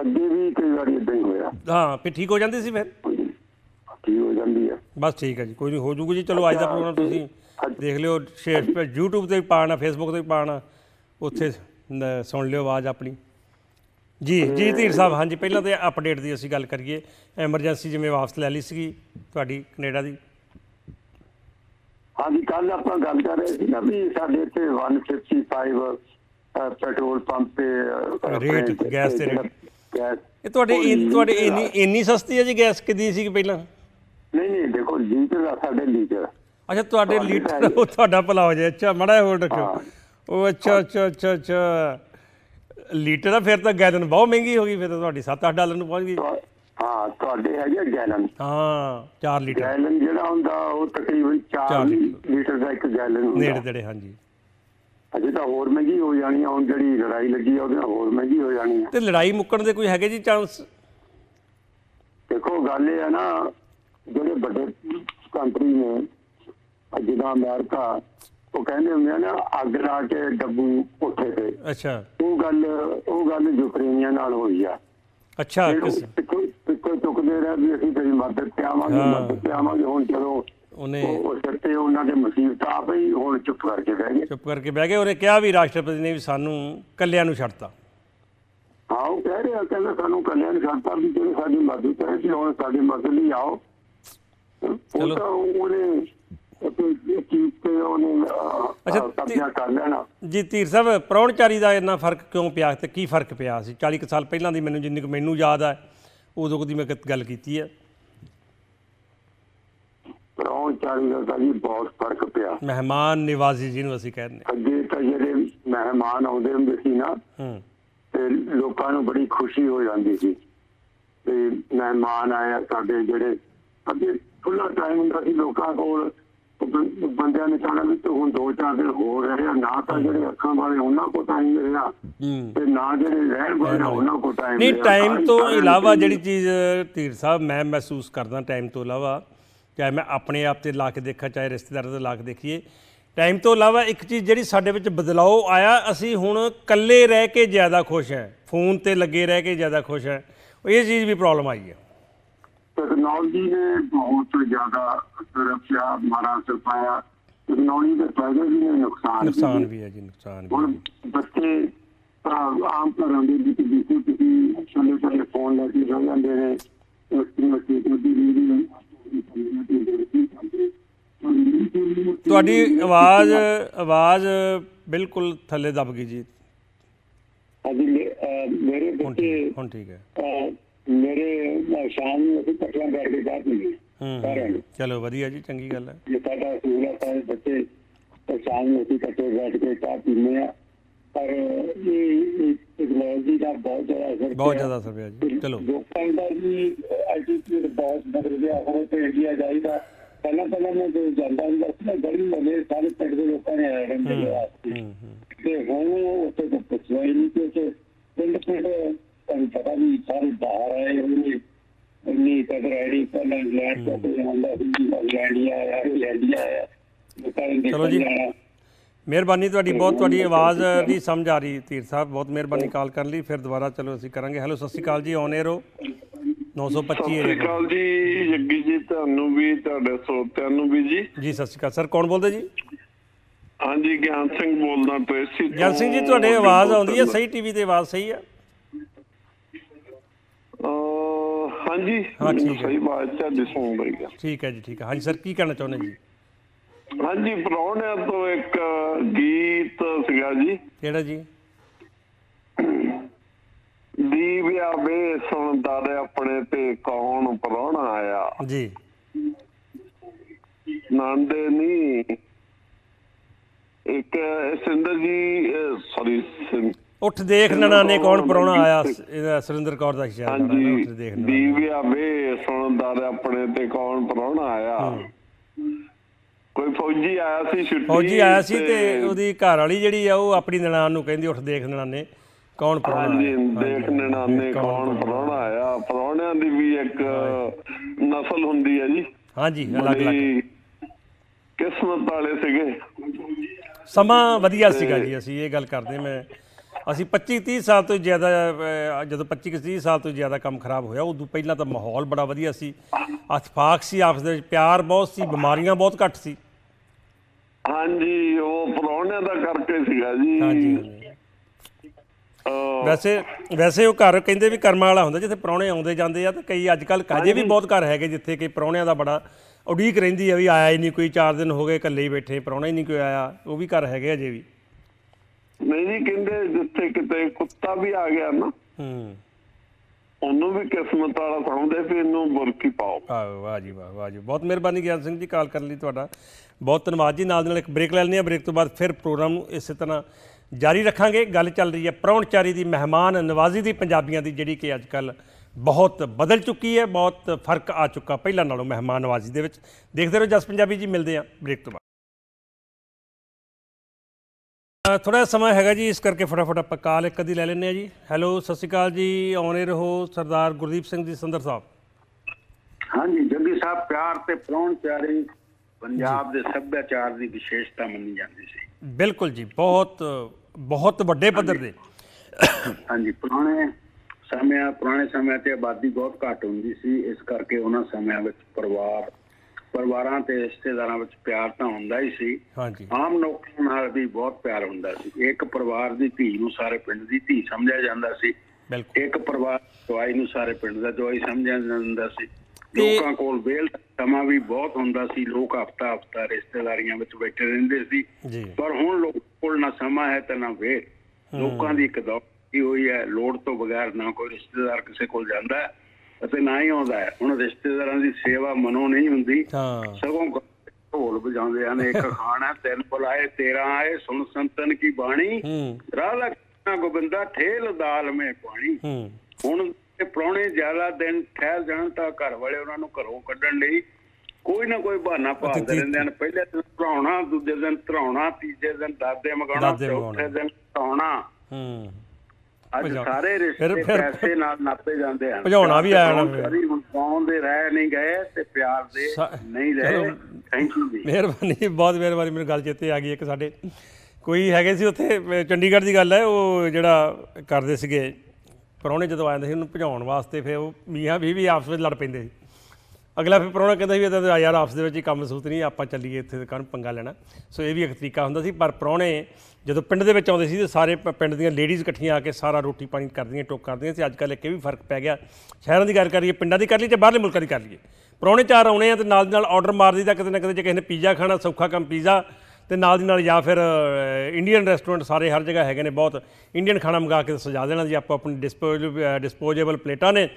ਅੱਗੇ ਵੀ ਕਈ ਵਾਰੀ ਇਦਾਂ ਹੀ ਹੋਇਆ ਹਾਂ ਫਿਰ ਠੀਕ ਹੋ ਜਾਂਦੀ ਸੀ ਫਿਰ ਠੀਕ ਹੋ ਜਾਂਦੀ ਆ ਬਸ ਠੀਕ ਹੈ ਜੀ ਕੋਈ ਨਹੀਂ ਹੋ ਜੂਗੀ ਜੀ ਚਲੋ ਅੱਜ ਦਾ ਪ੍ਰੋਗਰਾਮ ਤੁਸੀਂ ਦੇਖ ਲਿਓ ਸ਼ੇਅਰ ਤੇ YouTube ਤੇ ਪਾਣਾ Facebook ਤੇ ਪਾਣਾ ਉੱਥੇ ਸੁਣ ਲਿਓ ਆਵਾਜ਼ ਆਪਣੀ ਜੀ ਜੀ ਧੀਰ ਸਾਹਿਬ ਹਾਂਜੀ ਪਹਿਲਾਂ ਤੇ ਅਪਡੇਟ ਦੀ ਅਸੀਂ ਗੱਲ ਕਰੀਏ ਐਮਰਜੈਂਸੀ ਜਿਵੇਂ ਵਾਪਸ ਲੈ ਲਈ ਸੀਗੀ ਤੁਹਾਡੀ ਕੈਨੇਡਾ ਦੀ ਹਾਂਜੀ ਕੱਲ ਆਪਾਂ ਗੱਲ ਕਰ ਰਹੇ ਸੀ ਨਾ ਵੀ ਸਾਡੇ ਇੱਥੇ 155 ਪੈਟਰੋਲ ਪੰਪ ਤੇ ਰੇਟ ਗੈਸ ਦੇ ਰੇਟ ਇਹ ਤੁਹਾਡੇ ਤੁਹਾਡੇ ਇੰਨੀ ਇੰਨੀ ਸਸਤੀ ਹੈ ਜੀ ਗੈਸ ਕਿਦੀ ਸੀ ਪਹਿਲਾਂ ਨਹੀਂ ਨਹੀਂ ਦੇਖੋ ਲੀਟਰ ਆ ਸਾਡੇ ਲੀਟਰ ਅੱਛਾ ਤੁਹਾਡੇ ਲੀਟਰ ਉਹ ਤੁਹਾਡਾ ਭਲਾ ਹੋ ਜਾਏ ਅੱਛਾ ਮੜਾ ਹੋਲਡ ਰੱਖਿਓ ਉਹ ਅੱਛਾ ਅੱਛਾ ਅੱਛਾ ਅੱਛਾ ਲੀਟਰ ਆ ਫਿਰ ਤਾਂ ਗੈਲਨ ਬਹੁਤ ਮਹਿੰਗੀ ਹੋ ਗਈ ਫਿਰ ਤਾਂ ਤੁਹਾਡੀ 7-8 ਡਾਲਰ ਨੂੰ ਪਹੁੰਚ ਗਈ ਹਾਂ ਤੁਹਾਡੇ ਹੈਗੇ ਗੈਲਨ ਹਾਂ 4 ਲੀਟਰ ਗੈਲਨ ਜਿਹੜਾ ਹੁੰਦਾ ਉਹ ਤਕਰੀਬਨ 4 ਲੀਟਰ ਦਾ ਇੱਕ ਗੈਲਨ ਹੁੰਦਾ ਨੇੜੇ ਤੇੜੇ ਹਾਂਜੀ ਅਜੇ ਤਾਂ ਹੋਰ ਮਹਿੰਗੀ ਹੋ ਜਾਣੀ ਆ ਹੁਣ ਜਿਹੜੀ ਲੜਾਈ ਲੱਗੀ ਆ ਉਹਦੇ ਨਾਲ ਹੋਰ ਮਹਿੰਗੀ ਹੋ ਜਾਣੀ ਆ ਤੇ ਲੜਾਈ ਮੁੱਕਣ ਦੇ ਕੋਈ ਹੈਗੇ ਜੀ ਚਾਂਸ ਦੇਖੋ ਗੱਲ ਇਹ ਆ ਨਾ ਜਿਹੜੇ ਵੱਡੇ ਕੰਟਰੀ ਨੇ ਜਿੱਦਾਂ ਅਮਰੀਕਾ ਉਹ ਕਹਿੰਦੇ ਹੁੰਦੇ ਆ ਨਾ ਅੱਗ ਲਾ ਕੇ ਡੱਬੂ ਉੱਠੇ ਤੇ ਅੱਛਾ ਉਹ ਗੱਲ ਉਹ ਗੱਲ ਯੂਕਰੇਨੀਆਂ ਨਾਲ ਹੋਈ ਆ ਅੱਛਾ ਕੋਈ ਚੁੱਕਦੇ ਰਹਿ ਵੀ ਅਸੀਂ ਤੇਰੀ ਮਦਦ ਤੇ ਆਵਾਂਗੇ ਮਦਦ ਤੇ ਆਵਾਂਗੇ ਹੁਣ ਚਲੋ ਉਹਨੇ ਉਹ ਕਰਤੇ ਉਹਨਾਂ ਦੇ ਮੁਸੀਬਤ ਆ ਪਈ ਹੁਣ ਚੁੱਪ ਕਰਕੇ ਬਹਿ ਗਏ ਚੁੱਪ ਕਰਕੇ ਬਹਿ ਗਏ ਉਹਨੇ ਕਿਹਾ ਵੀ ਰਾਸ਼ਟਰਪਤੀ ਨੇ ਵੀ ਸਾਨੂੰ ਕੱਲਿਆਂ ਨੂੰ ਛੱਡਤਾ ਹਾਂ ਉਹ ਕਹਿ ਰਿਹਾ ਕਹਿੰਦਾ ਸਾਨੂੰ ਕੱਲਿਆਂ ਨੂੰ ਛੱਡਤਾ ਵੀ ਜਿਹੜੇ ਸਾਡੀ ਮਦਦ ਕਰੇ ਸੀ ਹੁਣ ਸਾਡੀ ਮਦਦ ਲਈ ਆਓ ਚਲੋ ਉਹਨੇ ਉਹਨੇ ਅੱਛਾ, ਤੀ- ਕਰ ਲੈਣਾ ਜੀ ਧੀਰ ਸਾਹਿਬ ਪ੍ਰੌਣਚਾਰੀ ਦਾ ਇੰਨਾ ਫਰਕ ਕਿਉਂ ਪਿਆ ਤੇ ਕੀ ਫਰਕ ਪਿਆ ਸੀ 40 ਸਾਲ ਪਹਿਲਾਂ ਦੀ ਮੈਨੂੰ ਜਿੰਨੀ ਕੁ ਮੈਨੂੰ ਯਾਦ ਆ ਉਦੋਂ ਕੁ ਦੀ ਮੈਂ ਗੱਲ ਕੀਤੀ ਹੈ ਪ੍ਰੌਣਚਾਰੀ ਦਾ ਜੀ ਬਹੁਤ ਫਰਕ ਪਿਆ ਮਹਿਮਾਨ ਨਿਵਾਜ਼ੀ ਜਿਹਨੂੰ ਅਸੀਂ ਕਹਿੰਦੇ ਅੱਗੇ ਤਾਂ ਜਿਹੜੇ ਮਹਿਮਾਨ ਆਉਂਦੇ ਹੁੰਦੇ ਸੀ ਨਾ ਹੂੰ ਤੇ ਲੋਕਾਂ ਨੂੰ ਬੜੀ ਖੁਸ਼ੀ ਹੋ ਜਾਂਦੀ ਸੀ ਤੇ ਮਹਿਮਾਨ ਆਇਆ ਸਾਡੇ ਜਿਹੜੇ ਅੱਗੇ ਫੁੱਲਾ ਟਾਈਮ ਹੁੰਦਾ ਸੀ ਲੋਕਾਂ ਕੋਲ ਬੰਦਿਆਂ ਨੇ ਕਹਣਾ ਵੀ ਤੂੰ ਹੁਣ ਦੋ ਚਾਰ ਦਿਨ ਹੋਰ ਰਹਿਆ ਨਾ ਤਾਂ ਜਿਹੜੇ ਅੱਖਾਂ ਵਾਲੇ ਉਹਨਾਂ ਕੋ ਟਾਈਮ ਰਿਹਾ ਤੇ ਨਾ ਜਿਹੜੇ ਰਹਿਣ ਵਾਲੇ ਉਹਨਾਂ ਕੋ ਟਾਈਮ ਨਹੀਂ ਟਾਈਮ ਤੋਂ ਇਲਾਵਾ ਜਿਹੜੀ ਚੀਜ਼ ਧੀਰ ਸਾਹਿਬ ਮੈਂ ਮਹਿਸੂਸ ਕਰਦਾ ਟਾਈਮ ਤੋਂ ਇਲਾਵਾ ਚਾਹੇ ਮੈਂ ਆਪਣੇ ਆਪ ਤੇ ਲਾ ਕੇ ਦੇਖਾਂ ਚਾਹੇ ਰਿਸ਼ਤੇਦਾਰਾਂ ਤੇ ਲਾ ਕੇ ਦੇਖੀਏ ਟਾਈਮ ਤੋਂ ਇਲਾਵਾ ਇੱਕ ਚੀਜ਼ ਜਿਹੜੀ ਸਾਡੇ ਵਿੱਚ ਬਦਲਾਅ ਆਇਆ ਅਸੀਂ ਹੁਣ ਇਕੱਲੇ ਰਹਿ ਕੇ ਜ਼ਿਆਦਾ ਖੁਸ਼ ਹਾਂ ਫੋਨ ਤੇ ਲੱਗੇ ਰਹਿ ਕੇ ਜ਼ਿਆਦਾ ਖੁਸ਼ ਹਾਂ ਇਹ ਚੀਜ਼ ਵੀ ਪ੍ਰੋਬਲਮ ਆਈ ਹੈ ਟੈਕਨੋਲੋਜੀ ਨੇ ਬਹੁਤ ਜ਼ਿਆਦਾ ਸੁਰੱਖਿਆ ਮਾਰਾ ਸਪਾਇਆ ਟੈਕਨੋਲੋਜੀ ਦੇ ਫਾਇਦੇ ਵੀ ਨੇ ਨੁਕਸਾਨ ਨੁਕਸਾਨ ਵੀ ਹੈ ਜੀ ਨੁਕਸਾਨ ਵੀ ਹੁਣ ਬੱਚੇ ਆਮ ਤਰ੍ਹਾਂ ਦੇ ਵਿੱਚ ਜਿੱਥੇ ਤੁਸੀਂ ਛੋਲੇ ਛੋਲੇ ਫੋਨ ਲੈ ਕੇ ਰਹਿ ਜਾਂਦੇ ਨੇ ਉਸ ਨੂੰ ਅਸੀਂ ਉਹਦੀ ਵੀਡੀਓ ਤੁਹਾਡੀ ਆਵਾਜ਼ ਆਵਾਜ਼ ਬਿਲਕੁਲ ਥੱਲੇ ਦਬ ਗਈ ਜੀ ਅਜੀ ਮੇਰੇ ਬੱਚੇ ਹੁਣ ਠੀਕ ਹੈ ਮੇਰੇ ਸ਼ਾਮ ਨੂੰ ਅਸੀਂ ਪਟਲਾਂ ਬੈਠ ਕੇ ਬਾਤ ਨਹੀਂ ਨੂੰ ਚਲੋ ਵਧੀਆ ਜੀ ਚੰਗੀ ਗੱਲ ਹੈ ਜੇ ਸਾਡਾ ਅਸੂਲ ਹੈ ਸਾਰੇ ਬੱਚੇ ਤਾਂ ਸ਼ਾਮ ਨੂੰ ਅਸੀਂ ਇਕੱਠੇ ਬੈਠ ਕੇ ਚਾਹ ਪੀਂਦੇ ਆ ਪਰ ਇਹ ਟੈਕਨੋਲੋਜੀ ਦਾ ਬਹੁਤ ਜ਼ਿਆਦਾ ਅਸਰ ਬਹੁਤ ਜ਼ਿਆਦਾ ਅਸਰ ਪਿਆ ਜੀ ਚਲੋ ਲੋਕਾਂ ਦਾ ਵੀ ਐਟੀਟਿਊਡ ਬਹੁਤ ਬਦਲ ਗਿਆ ਹੁਣ ਤੇ ਇੰਡੀਆ ਜਾਈਦਾ ਪਹਿਲਾਂ ਪਹਿਲਾਂ ਮੈਂ ਜੋ ਜਾਂਦਾ ਸੀ ਅਸਲ ਗੜੀ ਮੇਰੇ ਸਾਰੇ ਪਿੰਡ ਦੇ ਲੋਕਾਂ ਨੇ ਆਇਆ ਰਹਿੰਦੇ ਆ ਤੇ ਹੁਣ ਉਹ ਤੇ ਪੁੱਛਿਆ ਹੀ ਨਹੀਂ ਕਿ ਪਿੰਡ ਪਿੰਡ ਤੁਹਾਨੂੰ ਪਤਾ ਵੀ ਸਾਰੇ ਬਾਹਰ ਆਏ ਹੋਣੇ ਉਹਨੇ ਕਦਰ ਆਈਡੀ ਪਹਿਲਾਂ ਇੰਗਲੈਂਡ ਕੇ ਕੋਈ ਆਉਂਦਾ ਸੀ ਇੰਗਲੈਂਡੀਆ ਆਇਆ ਇੰਗਲੈਂਡੀਆ ਆਇਆ ਚਲੋ ਜੀ ਮਿਹਰਬਾਨੀ ਤੁਹਾਡੀ ਬਹੁਤ ਤੁਹਾਡੀ ਆਵਾਜ਼ ਦੀ ਸਮਝ ਆ ਰਹੀ ਧੀਰ ਸਾਹਿਬ ਬਹੁਤ ਮਿਹਰਬਾਨੀ ਕਾਲ ਕਰਨ ਲਈ ਫਿਰ ਦੁਬਾਰਾ ਚਲੋ ਅਸੀਂ ਕਰਾਂਗੇ ਹੈਲੋ ਸਤਿ ਸ਼੍ਰੀ ਅਕਾਲ ਜੀ ਔਨ 에ਅਰ 925 ਸਤਿ ਸ਼੍ਰੀ ਅਕਾਲ ਜੀ ਜੱਗੀ ਜੀ ਤੁਹਾਨੂੰ ਵੀ ਤੁਹਾਡੇ ਸੋਤਿਆਂ ਨੂੰ ਵੀ ਜੀ ਜੀ ਸਤਿ ਸ਼੍ਰੀ ਅਕਾਲ ਸਰ ਕੌਣ ਬੋਲਦੇ ਜੀ ਹਾਂ ਜੀ ਗਿਆਨ ਸਿੰਘ ਬੋਲਦਾ ਪਏ ਸੀ ਗਿਆਨ ਸਿੰਘ ਜੀ ਤੁਹਾਡੀ ਆਵਾਜ਼ ਆਉਂਦੀ ਹੈ ਸਹੀ ਟੀਵੀ ਤੇ ਆਵਾਜ਼ ਸਹੀ ਹੈ ਹਾਂਜੀ ਹਾਂ, ਠੀਕ ਹੈ। ਸਹੀ ਬਾਤ ਹੈ ਦਿਸੋਂ ਰਹੀ ਠੀਕ ਹੈ ਜੀ ਠੀਕ ਹੈ ਹਾਂਜੀ ਸਰ ਕੀ ਕਹਿਣਾ ਚਾਹੁੰਦੇ ਜੀ ਹਾਂਜੀ ਹੈ ਤੋਂ ਇੱਕ ਗੀਤ ਸਿਗਾ ਜੀ ਕਿਹੜਾ ਜੀ ਦੀਵਿਆ ਵੇ ਸੁਣਦਾ ਦੇ ਆਪਣੇ ਤੇ ਕੌਣ ਪ੍ਰਾਹੁਣਾ ਆਇਆ ਜੀ ਨਾਂਦੇ ਨਹੀਂ ਇੱਕ ਸਿੰਦਰ ਜੀ ਸੌਰੀ ਉੱਠ ਦੇਖ ਨਨਾਨੇ ਕੌਣ ਪਰੌਣਾ ਆਇਆ ਇਹਦਾ ਸੁਰਿੰਦਰ ਕੌਰ ਦਾ ਸ਼ਾਇਰ ਹਾਂਜੀ ਉੱਠ ਦੇਖ ਦੀਵਿਆ ਵੇ ਸੁਣਦਾ ਆਪਣੇ ਤੇ ਕੌਣ ਪਰੌਣਾ ਆਇਆ ਕੋਈ ਫੌਜੀ ਆਇਆ ਸੀ ਛੁੱਟੀ ਫੌਜੀ ਆਇਆ ਸੀ ਤੇ ਉਹਦੀ ਘਰ ਵਾਲੀ ਜਿਹੜੀ ਆ ਉਹ ਆਪਣੀ ਨਨਾਣ ਨੂੰ ਕਹਿੰਦੀ ਉੱਠ ਦੇਖ ਨਨਾਨੇ ਕੌਣ ਪਰੌਣਾ ਹਾਂਜੀ ਦੇਖ ਨਨਾਨੇ ਕੌਣ ਪਰੌਣਾ ਆਇਆ ਪਰੌਣਿਆਂ ਦੀ ਵੀ ਇੱਕ ਨਸਲ ਹੁੰਦੀ ਹੈ ਜੀ ਹਾਂਜੀ ਅਲੱਗ ਅਲੱਗ ਕਿਸਮਤ ਵਾਲੇ ਸੀਗੇ ਸਮਾਂ ਵਧੀਆ ਸੀਗਾ ਜੀ ਅਸੀਂ ਇਹ ਗੱਲ ਕਰਦੇ ਮੈਂ ਅਸੀਂ 25 30 ਸਾਲ ਤੋਂ ਜ਼ਿਆਦਾ ਜਦੋਂ 25 30 ਸਾਲ ਤੋਂ ਜ਼ਿਆਦਾ ਕੰਮ ਖਰਾਬ ਹੋਇਆ ਉਦੋਂ ਪਹਿਲਾਂ ਤਾਂ ਮਾਹੌਲ ਬੜਾ ਵਧੀਆ ਸੀ ਅਤਫਾਕ ਸੀ ਆਪਸ ਦੇ ਵਿੱਚ ਪਿਆਰ ਬਹੁਤ ਸੀ ਬਿਮਾਰੀਆਂ ਬਹੁਤ ਘੱਟ ਸੀ ਹਾਂਜੀ ਉਹ ਪ੍ਰਾਹੁਣਿਆਂ ਦਾ ਕਰਕੇ ਸੀਗਾ ਜੀ ਹਾਂਜੀ ਵੈਸੇ ਵੈਸੇ ਉਹ ਘਰ ਕਹਿੰਦੇ ਵੀ ਕਰਮਾਂ ਵਾਲਾ ਹੁੰਦਾ ਜਿੱਥੇ ਪ੍ਰੋਣੇ ਆਉਂਦੇ ਜਾਂਦੇ ਆ ਤੇ ਕਈ ਅੱਜ ਕੱਲ ਕਾਜੇ ਵੀ ਬਹੁਤ ਘਰ ਹੈਗੇ ਜਿੱਥੇ ਕਿ ਪ੍ਰੋਣਿਆਂ ਦਾ ਬੜਾ ਉਡੀਕ ਰਹਿੰਦੀ ਆ ਵੀ ਆਇਆ ਹੀ ਨਹੀਂ ਕੋਈ 4 ਦਿਨ ਹੋ ਗਏ ਇਕੱਲੇ ਹੀ ਬੈਠੇ ਪ੍ਰਾਹੁਣਾ ਹੀ ਨਹੀਂ ਕੋਈ ਆਇਆ ਉਹ ਵੀ ਘਰ ਹੈਗੇ ਅਜੇ ਵੀ ਨਹੀਂ ਕਹਿੰਦੇ ਜਿੱਥੇ ਕਿਤੇ ਕੁੱਤਾ ਵੀ ਆ ਗਿਆ ਨਾ ਹੂੰ ਉਹਨੂੰ ਵੀ ਕਿਸਮਤ ਵਾਲਾ ਸਮਝਦੇ ਵੀ ਇਹਨੂੰ ਬੁਰਕੀ ਪਾਓ ਆਹ ਵਾਹ ਜੀ ਵਾਹ ਵਾਹ ਜੀ ਬਹੁਤ ਮਿਹਰਬਾਨੀ ਗਿਆਨ ਸਿੰਘ ਜੀ ਕਾਲ ਕਰਨ ਲਈ ਤੁਹਾਡਾ ਬਹੁਤ ਧੰਨਵਾਦ ਜੀ ਨਾਲ ਨਾਲ ਇੱਕ ਬ੍ਰੇਕ ਲੈ ਲੈਣੀ ਆ ਬ੍ਰੇਕ ਤੋਂ ਬਾਅਦ ਫਿਰ ਪ੍ਰੋਗਰਾਮ ਨੂੰ ਇਸੇ ਤਰ੍ਹਾਂ ਜਾਰੀ ਰੱਖਾਂਗੇ ਗੱਲ ਚੱਲ ਰਹੀ ਹੈ ਪ੍ਰੌਣਚਾਰੀ ਦੀ ਮਹਿਮਾਨ ਨਵਾਜ਼ੀ ਦੀ ਪੰਜਾਬੀਆਂ ਦੀ ਜਿਹੜੀ ਕਿ ਅੱਜ ਕੱਲ ਬਹੁਤ ਬਦਲ ਚੁੱਕੀ ਹੈ ਬਹੁਤ ਫਰਕ ਆ ਚੁੱਕਾ ਪਹਿਲਾਂ ਨਾਲੋਂ ਮਹਿਮਾਨ ਨਵਾਜ਼ੀ ਦੇ ਵਿੱਚ ਦੇਖਦੇ ਰਹੋ ਜਸ ਪੰਜਾਬੀ ਜੀ ਮਿਲਦੇ ਆ ਬ੍ਰੇਕ ਤੋਂ ਥੋੜਾ ਸਮਾਂ ਹੈਗਾ ਜੀ ਇਸ ਕਰਕੇ ਫਟਾਫਟ ਆਪਾਂ ਕਾਲ ਇੱਕ ਅੱਧੀ ਲੈ ਲੈਂਦੇ ਆ ਜੀ ਹੈਲੋ ਸਤਿ ਸ਼੍ਰੀ ਅਕਾਲ ਜੀ ਆਉਣੇ ਰਹੋ ਸਰਦਾਰ ਗੁਰਦੀਪ ਸਿੰਘ ਜੀ ਸੰਦਰ ਸਾਹਿਬ ਹਾਂਜੀ ਜੱਗੀ ਸਾਹਿਬ ਪਿਆਰ ਤੇ ਪ੍ਰਾਣ ਪਿਆਰੇ ਪੰਜਾਬ ਦੇ ਸੱਭਿਆਚਾਰ ਦੀ ਵਿਸ਼ੇਸ਼ਤਾ ਮੰਨੀ ਜਾਂਦੀ ਸੀ ਬਿਲਕੁਲ ਜੀ ਬਹੁਤ ਬਹੁਤ ਵੱਡੇ ਪੱਧਰ ਦੇ ਹਾਂਜੀ ਪੁਰਾਣੇ ਸਮਿਆਂ ਪੁਰਾਣੇ ਸਮਿਆਂ ਤੇ ਆਬਾਦੀ ਬਹੁਤ ਘੱਟ ਹੁੰਦੀ ਸੀ ਇਸ ਕਰਕੇ ਉਹਨਾਂ ਸਮਿਆਂ ਵਿੱਚ ਪਰਿਵਾਰ ਪਰਿਵਾਰਾਂ ਤੇ ਰਿਸ਼ਤੇਦਾਰਾਂ ਵਿੱਚ ਪਿਆਰ ਤਾਂ ਹੁੰਦਾ ਹੀ ਸੀ ਹਾਂਜੀ ਆਮ ਲੋਕਾਂ ਨਾਲ ਵੀ ਬਹੁਤ ਪਿਆਰ ਹੁੰਦਾ ਸੀ ਇੱਕ ਪਰਿਵਾਰ ਦੀ ਧੀ ਨੂੰ ਸਾਰੇ ਪਿੰਡ ਦੀ ਧੀ ਸਮਝਿਆ ਜਾਂਦਾ ਸੀ ਬਿਲਕੁਲ ਇੱਕ ਪਰਿਵਾਰ ਦਵਾਈ ਨੂੰ ਸਾਰੇ ਪਿੰਡ ਦਾ ਦਵਾਈ ਸਮਝਿਆ ਜਾਂਦਾ ਸੀ ਲੋਕਾਂ ਕੋਲ ਵੇਲ ਸਮਾਂ ਵੀ ਬਹੁਤ ਹੁੰਦਾ ਸੀ ਲੋਕ ਹਫਤਾ ਹਫਤਾ ਰਿਸ਼ਤੇਦਾਰੀਆਂ ਵਿੱਚ ਬੈਠੇ ਰਹਿੰਦੇ ਸੀ ਪਰ ਹੁਣ ਲੋਕ ਕੋਲ ਨਾ ਸਮਾਂ ਹੈ ਤੇ ਨਾ ਵੇਲ ਲੋਕਾਂ ਦੀ ਇੱਕ ਦੌੜ ਹੋਈ ਹੈ ਲੋੜ ਤੋਂ ਬਗੈਰ ਨਾ ਕੋਈ ਰਿਸ਼ਤੇਦਾਰ ਕਿਸੇ ਕੋਲ ਜਾਂਦਾ ਹੈ ਅਤੇ ਨਾ ਹੀ ਆਉਂਦਾ ਹੁਣ ਰਿਸ਼ਤੇਦਾਰਾਂ ਦੀ ਸੇਵਾ ਮਨੋਂ ਨਹੀਂ ਹੁੰਦੀ ਸਗੋਂ ਢੋਲ ਵਜਾਉਂਦੇ ਹਨ ਇੱਕ ਖਾਨ ਹੈ ਤਿੰਨ ਬੁਲਾਏ 13 ਆਏ ਸੁਣ ਸੰਤਨ ਕੀ ਬਾਣੀ ਰਾਹ ਲਖਣਾ ਗੋਬਿੰਦਾ ਠੇਲ ਦਾਲ ਮੇ ਪਾਣੀ ਹੁਣ ਤੇ ਪ੍ਰਾਣੇ ਜ਼ਿਆਦਾ ਦਿਨ ਠਹਿਰ ਜਾਣ ਤਾਂ ਘਰ ਵਾਲੇ ਉਹਨਾਂ ਨੂੰ ਘਰੋਂ ਕੱਢਣ ਲਈ ਕੋਈ ਨਾ ਕੋਈ ਬਹਾਨਾ ਪਾਉਂਦੇ ਰਹਿੰਦੇ ਹਨ ਪਹਿਲੇ ਦਿਨ ਧਰਾਉਣਾ ਦੂਜੇ ਦਿਨ ਧਰਾਉਣਾ ਤੀਜੇ ਦਿਨ ਦਾਦੇ ਮਗਾਉਣਾ ਚੌਥੇ ਦਿਨ ਧਰਾਉਣਾ ਹੂੰ ਅੱਜ ਸਾਰੇ ਰਿਸ਼ਤੇ ਪੈਸੇ ਨਾਲ ਨਾਪੇ ਜਾਂਦੇ ਹਨ ਭਜਾਉਣਾ ਵੀ ਆਇਆ ਨਾ ਗਾਉਂ ਦੇ ਰਹਿ ਨਹੀਂ ਗਏ ਤੇ ਪਿਆਰ ਦੇ ਨਹੀਂ ਰਹੇ ਥੈਂਕ ਯੂ ਜੀ ਮਿਹਰਬਾਨੀ ਬਹੁਤ ਮਿਹਰਬਾਨੀ ਮੈਨੂੰ ਗੱਲ ਚੇਤੇ ਆ ਗਈ ਇੱਕ ਸਾਡੇ ਕੋਈ ਹੈਗੇ ਸੀ ਉੱਥੇ ਚੰਡੀਗੜ੍ਹ ਦੀ ਗੱਲ ਹੈ ਉਹ ਜਿਹੜਾ ਕਰਦੇ ਸੀਗੇ ਪਰੌਣੇ ਜਦੋਂ ਆਉਂਦੇ ਸੀ ਉਹਨੂੰ ਭਜਾਉਣ ਵਾਸਤੇ ਫਿਰ ਉਹ ਮੀਆਂ ਵੀ ਵੀ ਆਪਸ ਵਿੱਚ ਲੜ ਪੈਂਦੇ ਸੀ ਅਗਲਾ ਫਿਰ ਪਰੋਣਾ ਕਹਿੰਦਾ ਵੀ ਇਹ ਤਾਂ ਯਾਰ ਆਫਸ ਦੇ ਵਿੱਚ ਹੀ ਕੰਮ ਸੂਤ ਨਹੀਂ ਆਪਾਂ ਚੱਲੀਏ ਇੱਥੇ ਦੁਕਾਨ ਪੰਗਾ ਲੈਣਾ ਸੋ ਇਹ ਵੀ ਇੱਕ ਤਰੀਕਾ ਹੁੰਦਾ ਸੀ ਪਰ ਪਰੋਣੇ ਜਦੋਂ ਪਿੰਡ ਦੇ ਵਿੱਚ ਆਉਂਦੇ ਸੀ ਤੇ ਸਾਰੇ ਪਿੰਡ ਦੀਆਂ ਲੇਡੀਜ਼ ਇਕੱਠੀਆਂ ਆ ਕੇ ਸਾਰਾ ਰੋਟੀ ਪਾਣੀ ਕਰਦੀਆਂ ਟੋਕ ਕਰਦੀਆਂ ਸੀ ਅੱਜ ਕੱਲ੍ਹ ਇੱਕ ਵੀ ਫਰਕ ਪੈ ਗਿਆ ਸ਼ਹਿਰਾਂ ਦੀ ਗੱਲ ਕਰੀਏ ਪਿੰਡਾਂ ਦੀ ਕਰ ਲਈ ਤੇ ਬਾਹਰਲੇ ਮੁਲਕਾਂ ਦੀ ਕਰ ਲਈਏ ਪਰੋਣੇ ਚਾਰ ਆਉਣੇ ਆ ਤੇ ਨਾਲ ਦੀ ਨਾਲ ਆਰਡਰ ਮਾਰ ਦਈਦਾ ਕਿਤੇ ਨਾ ਕਿਤੇ ਜੇ ਕਿਸੇ ਨੇ ਪੀਜ਼ਾ ਖਾਣਾ ਸੌਖਾ ਕੰਮ ਪੀਜ਼ਾ ਤੇ ਨਾਲ ਦੀ ਨਾਲ ਜਾਂ ਫਿਰ ਇੰਡੀਅਨ ਰੈਸਟੋਰੈਂਟ ਸਾਰੇ ਹਰ ਜਗ੍ਹਾ ਹੈਗੇ ਨੇ ਬਹੁਤ ਇੰਡੀਅਨ ਖਾਣਾ ਮੰਗਾ ਕੇ ਸਜਾ ਦੇਣਾ ਜੀ ਆਪਾਂ ਆਪਣੀ ਡਿਸਪੋਜ਼ੇਬਲ ਪਲੇਟਾਂ ਨੇ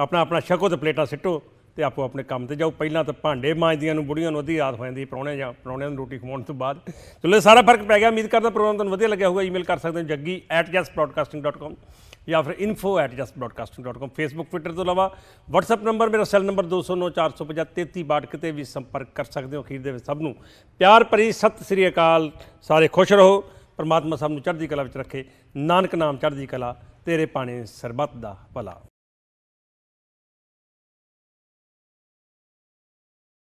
ਆਪਣਾ ਆਪਣਾ ਸ਼ਕੋ ਤੇ ਪਲੇਟਾਂ ਸਿੱਟੋ ਤੇ ਆਪੋ ਆਪਣੇ ਕੰਮ ਤੇ ਜਾਓ ਪਹਿਲਾਂ ਤਾਂ ਭਾਂਡੇ ਮਾਂਜਦੀਆਂ ਨੂੰ ਬੁੜੀਆਂ ਨੂੰ ਅਧੀ ਆਦਤ ਹੋ ਜਾਂਦੀ ਪਰੌਣੇ ਜਾਂ ਪਰੌਣਿਆਂ ਨੂੰ ਰੋਟੀ ਖਵਾਉਣ ਤੋਂ ਬਾਅਦ ਚਲੋ ਸਾਰਾ ਫਰਕ ਪੈ ਗਿਆ ਉਮੀਦ ਕਰਦਾ ਪ੍ਰੋਗਰਾਮ ਤੁਹਾਨੂੰ ਵਧੀਆ ਲੱਗਿਆ ਹੋਊਗਾ ਈਮੇਲ ਕਰ ਸਕਦੇ ਹੋ jaggi@justbroadcasting.com ਜਾਂ ਫਿਰ info@justbroadcasting.com ਫੇਸਬੁੱਕ ਟਵਿੱਟਰ ਤੋਂ ਇਲਾਵਾ WhatsApp ਨੰਬਰ ਮੇਰਾ ਸੈੱਲ ਨੰਬਰ 2094553362 ਕਿਤੇ ਵੀ ਸੰਪਰਕ ਕਰ ਸਕਦੇ ਹੋ ਅਖੀਰ ਦੇ ਵਿੱਚ ਸਭ ਨੂੰ ਪਿਆਰ ਭਰੀ ਸਤਿ ਸ੍ਰੀ ਅਕਾਲ ਸਾਰੇ ਖੁਸ਼ ਰਹੋ ਪਰਮਾਤਮਾ ਸਭ ਨੂੰ ਚੜ੍ਹਦੀ ਕਲਾ ਵਿੱਚ ਰੱਖੇ ਨਾਨਕ ਨਾਮ ਚੜ੍ਹਦੀ ਕਲਾ ਤੇਰੇ ਪਾਣੇ ਸਰਬੱਤ ਦਾ ਭਲਾ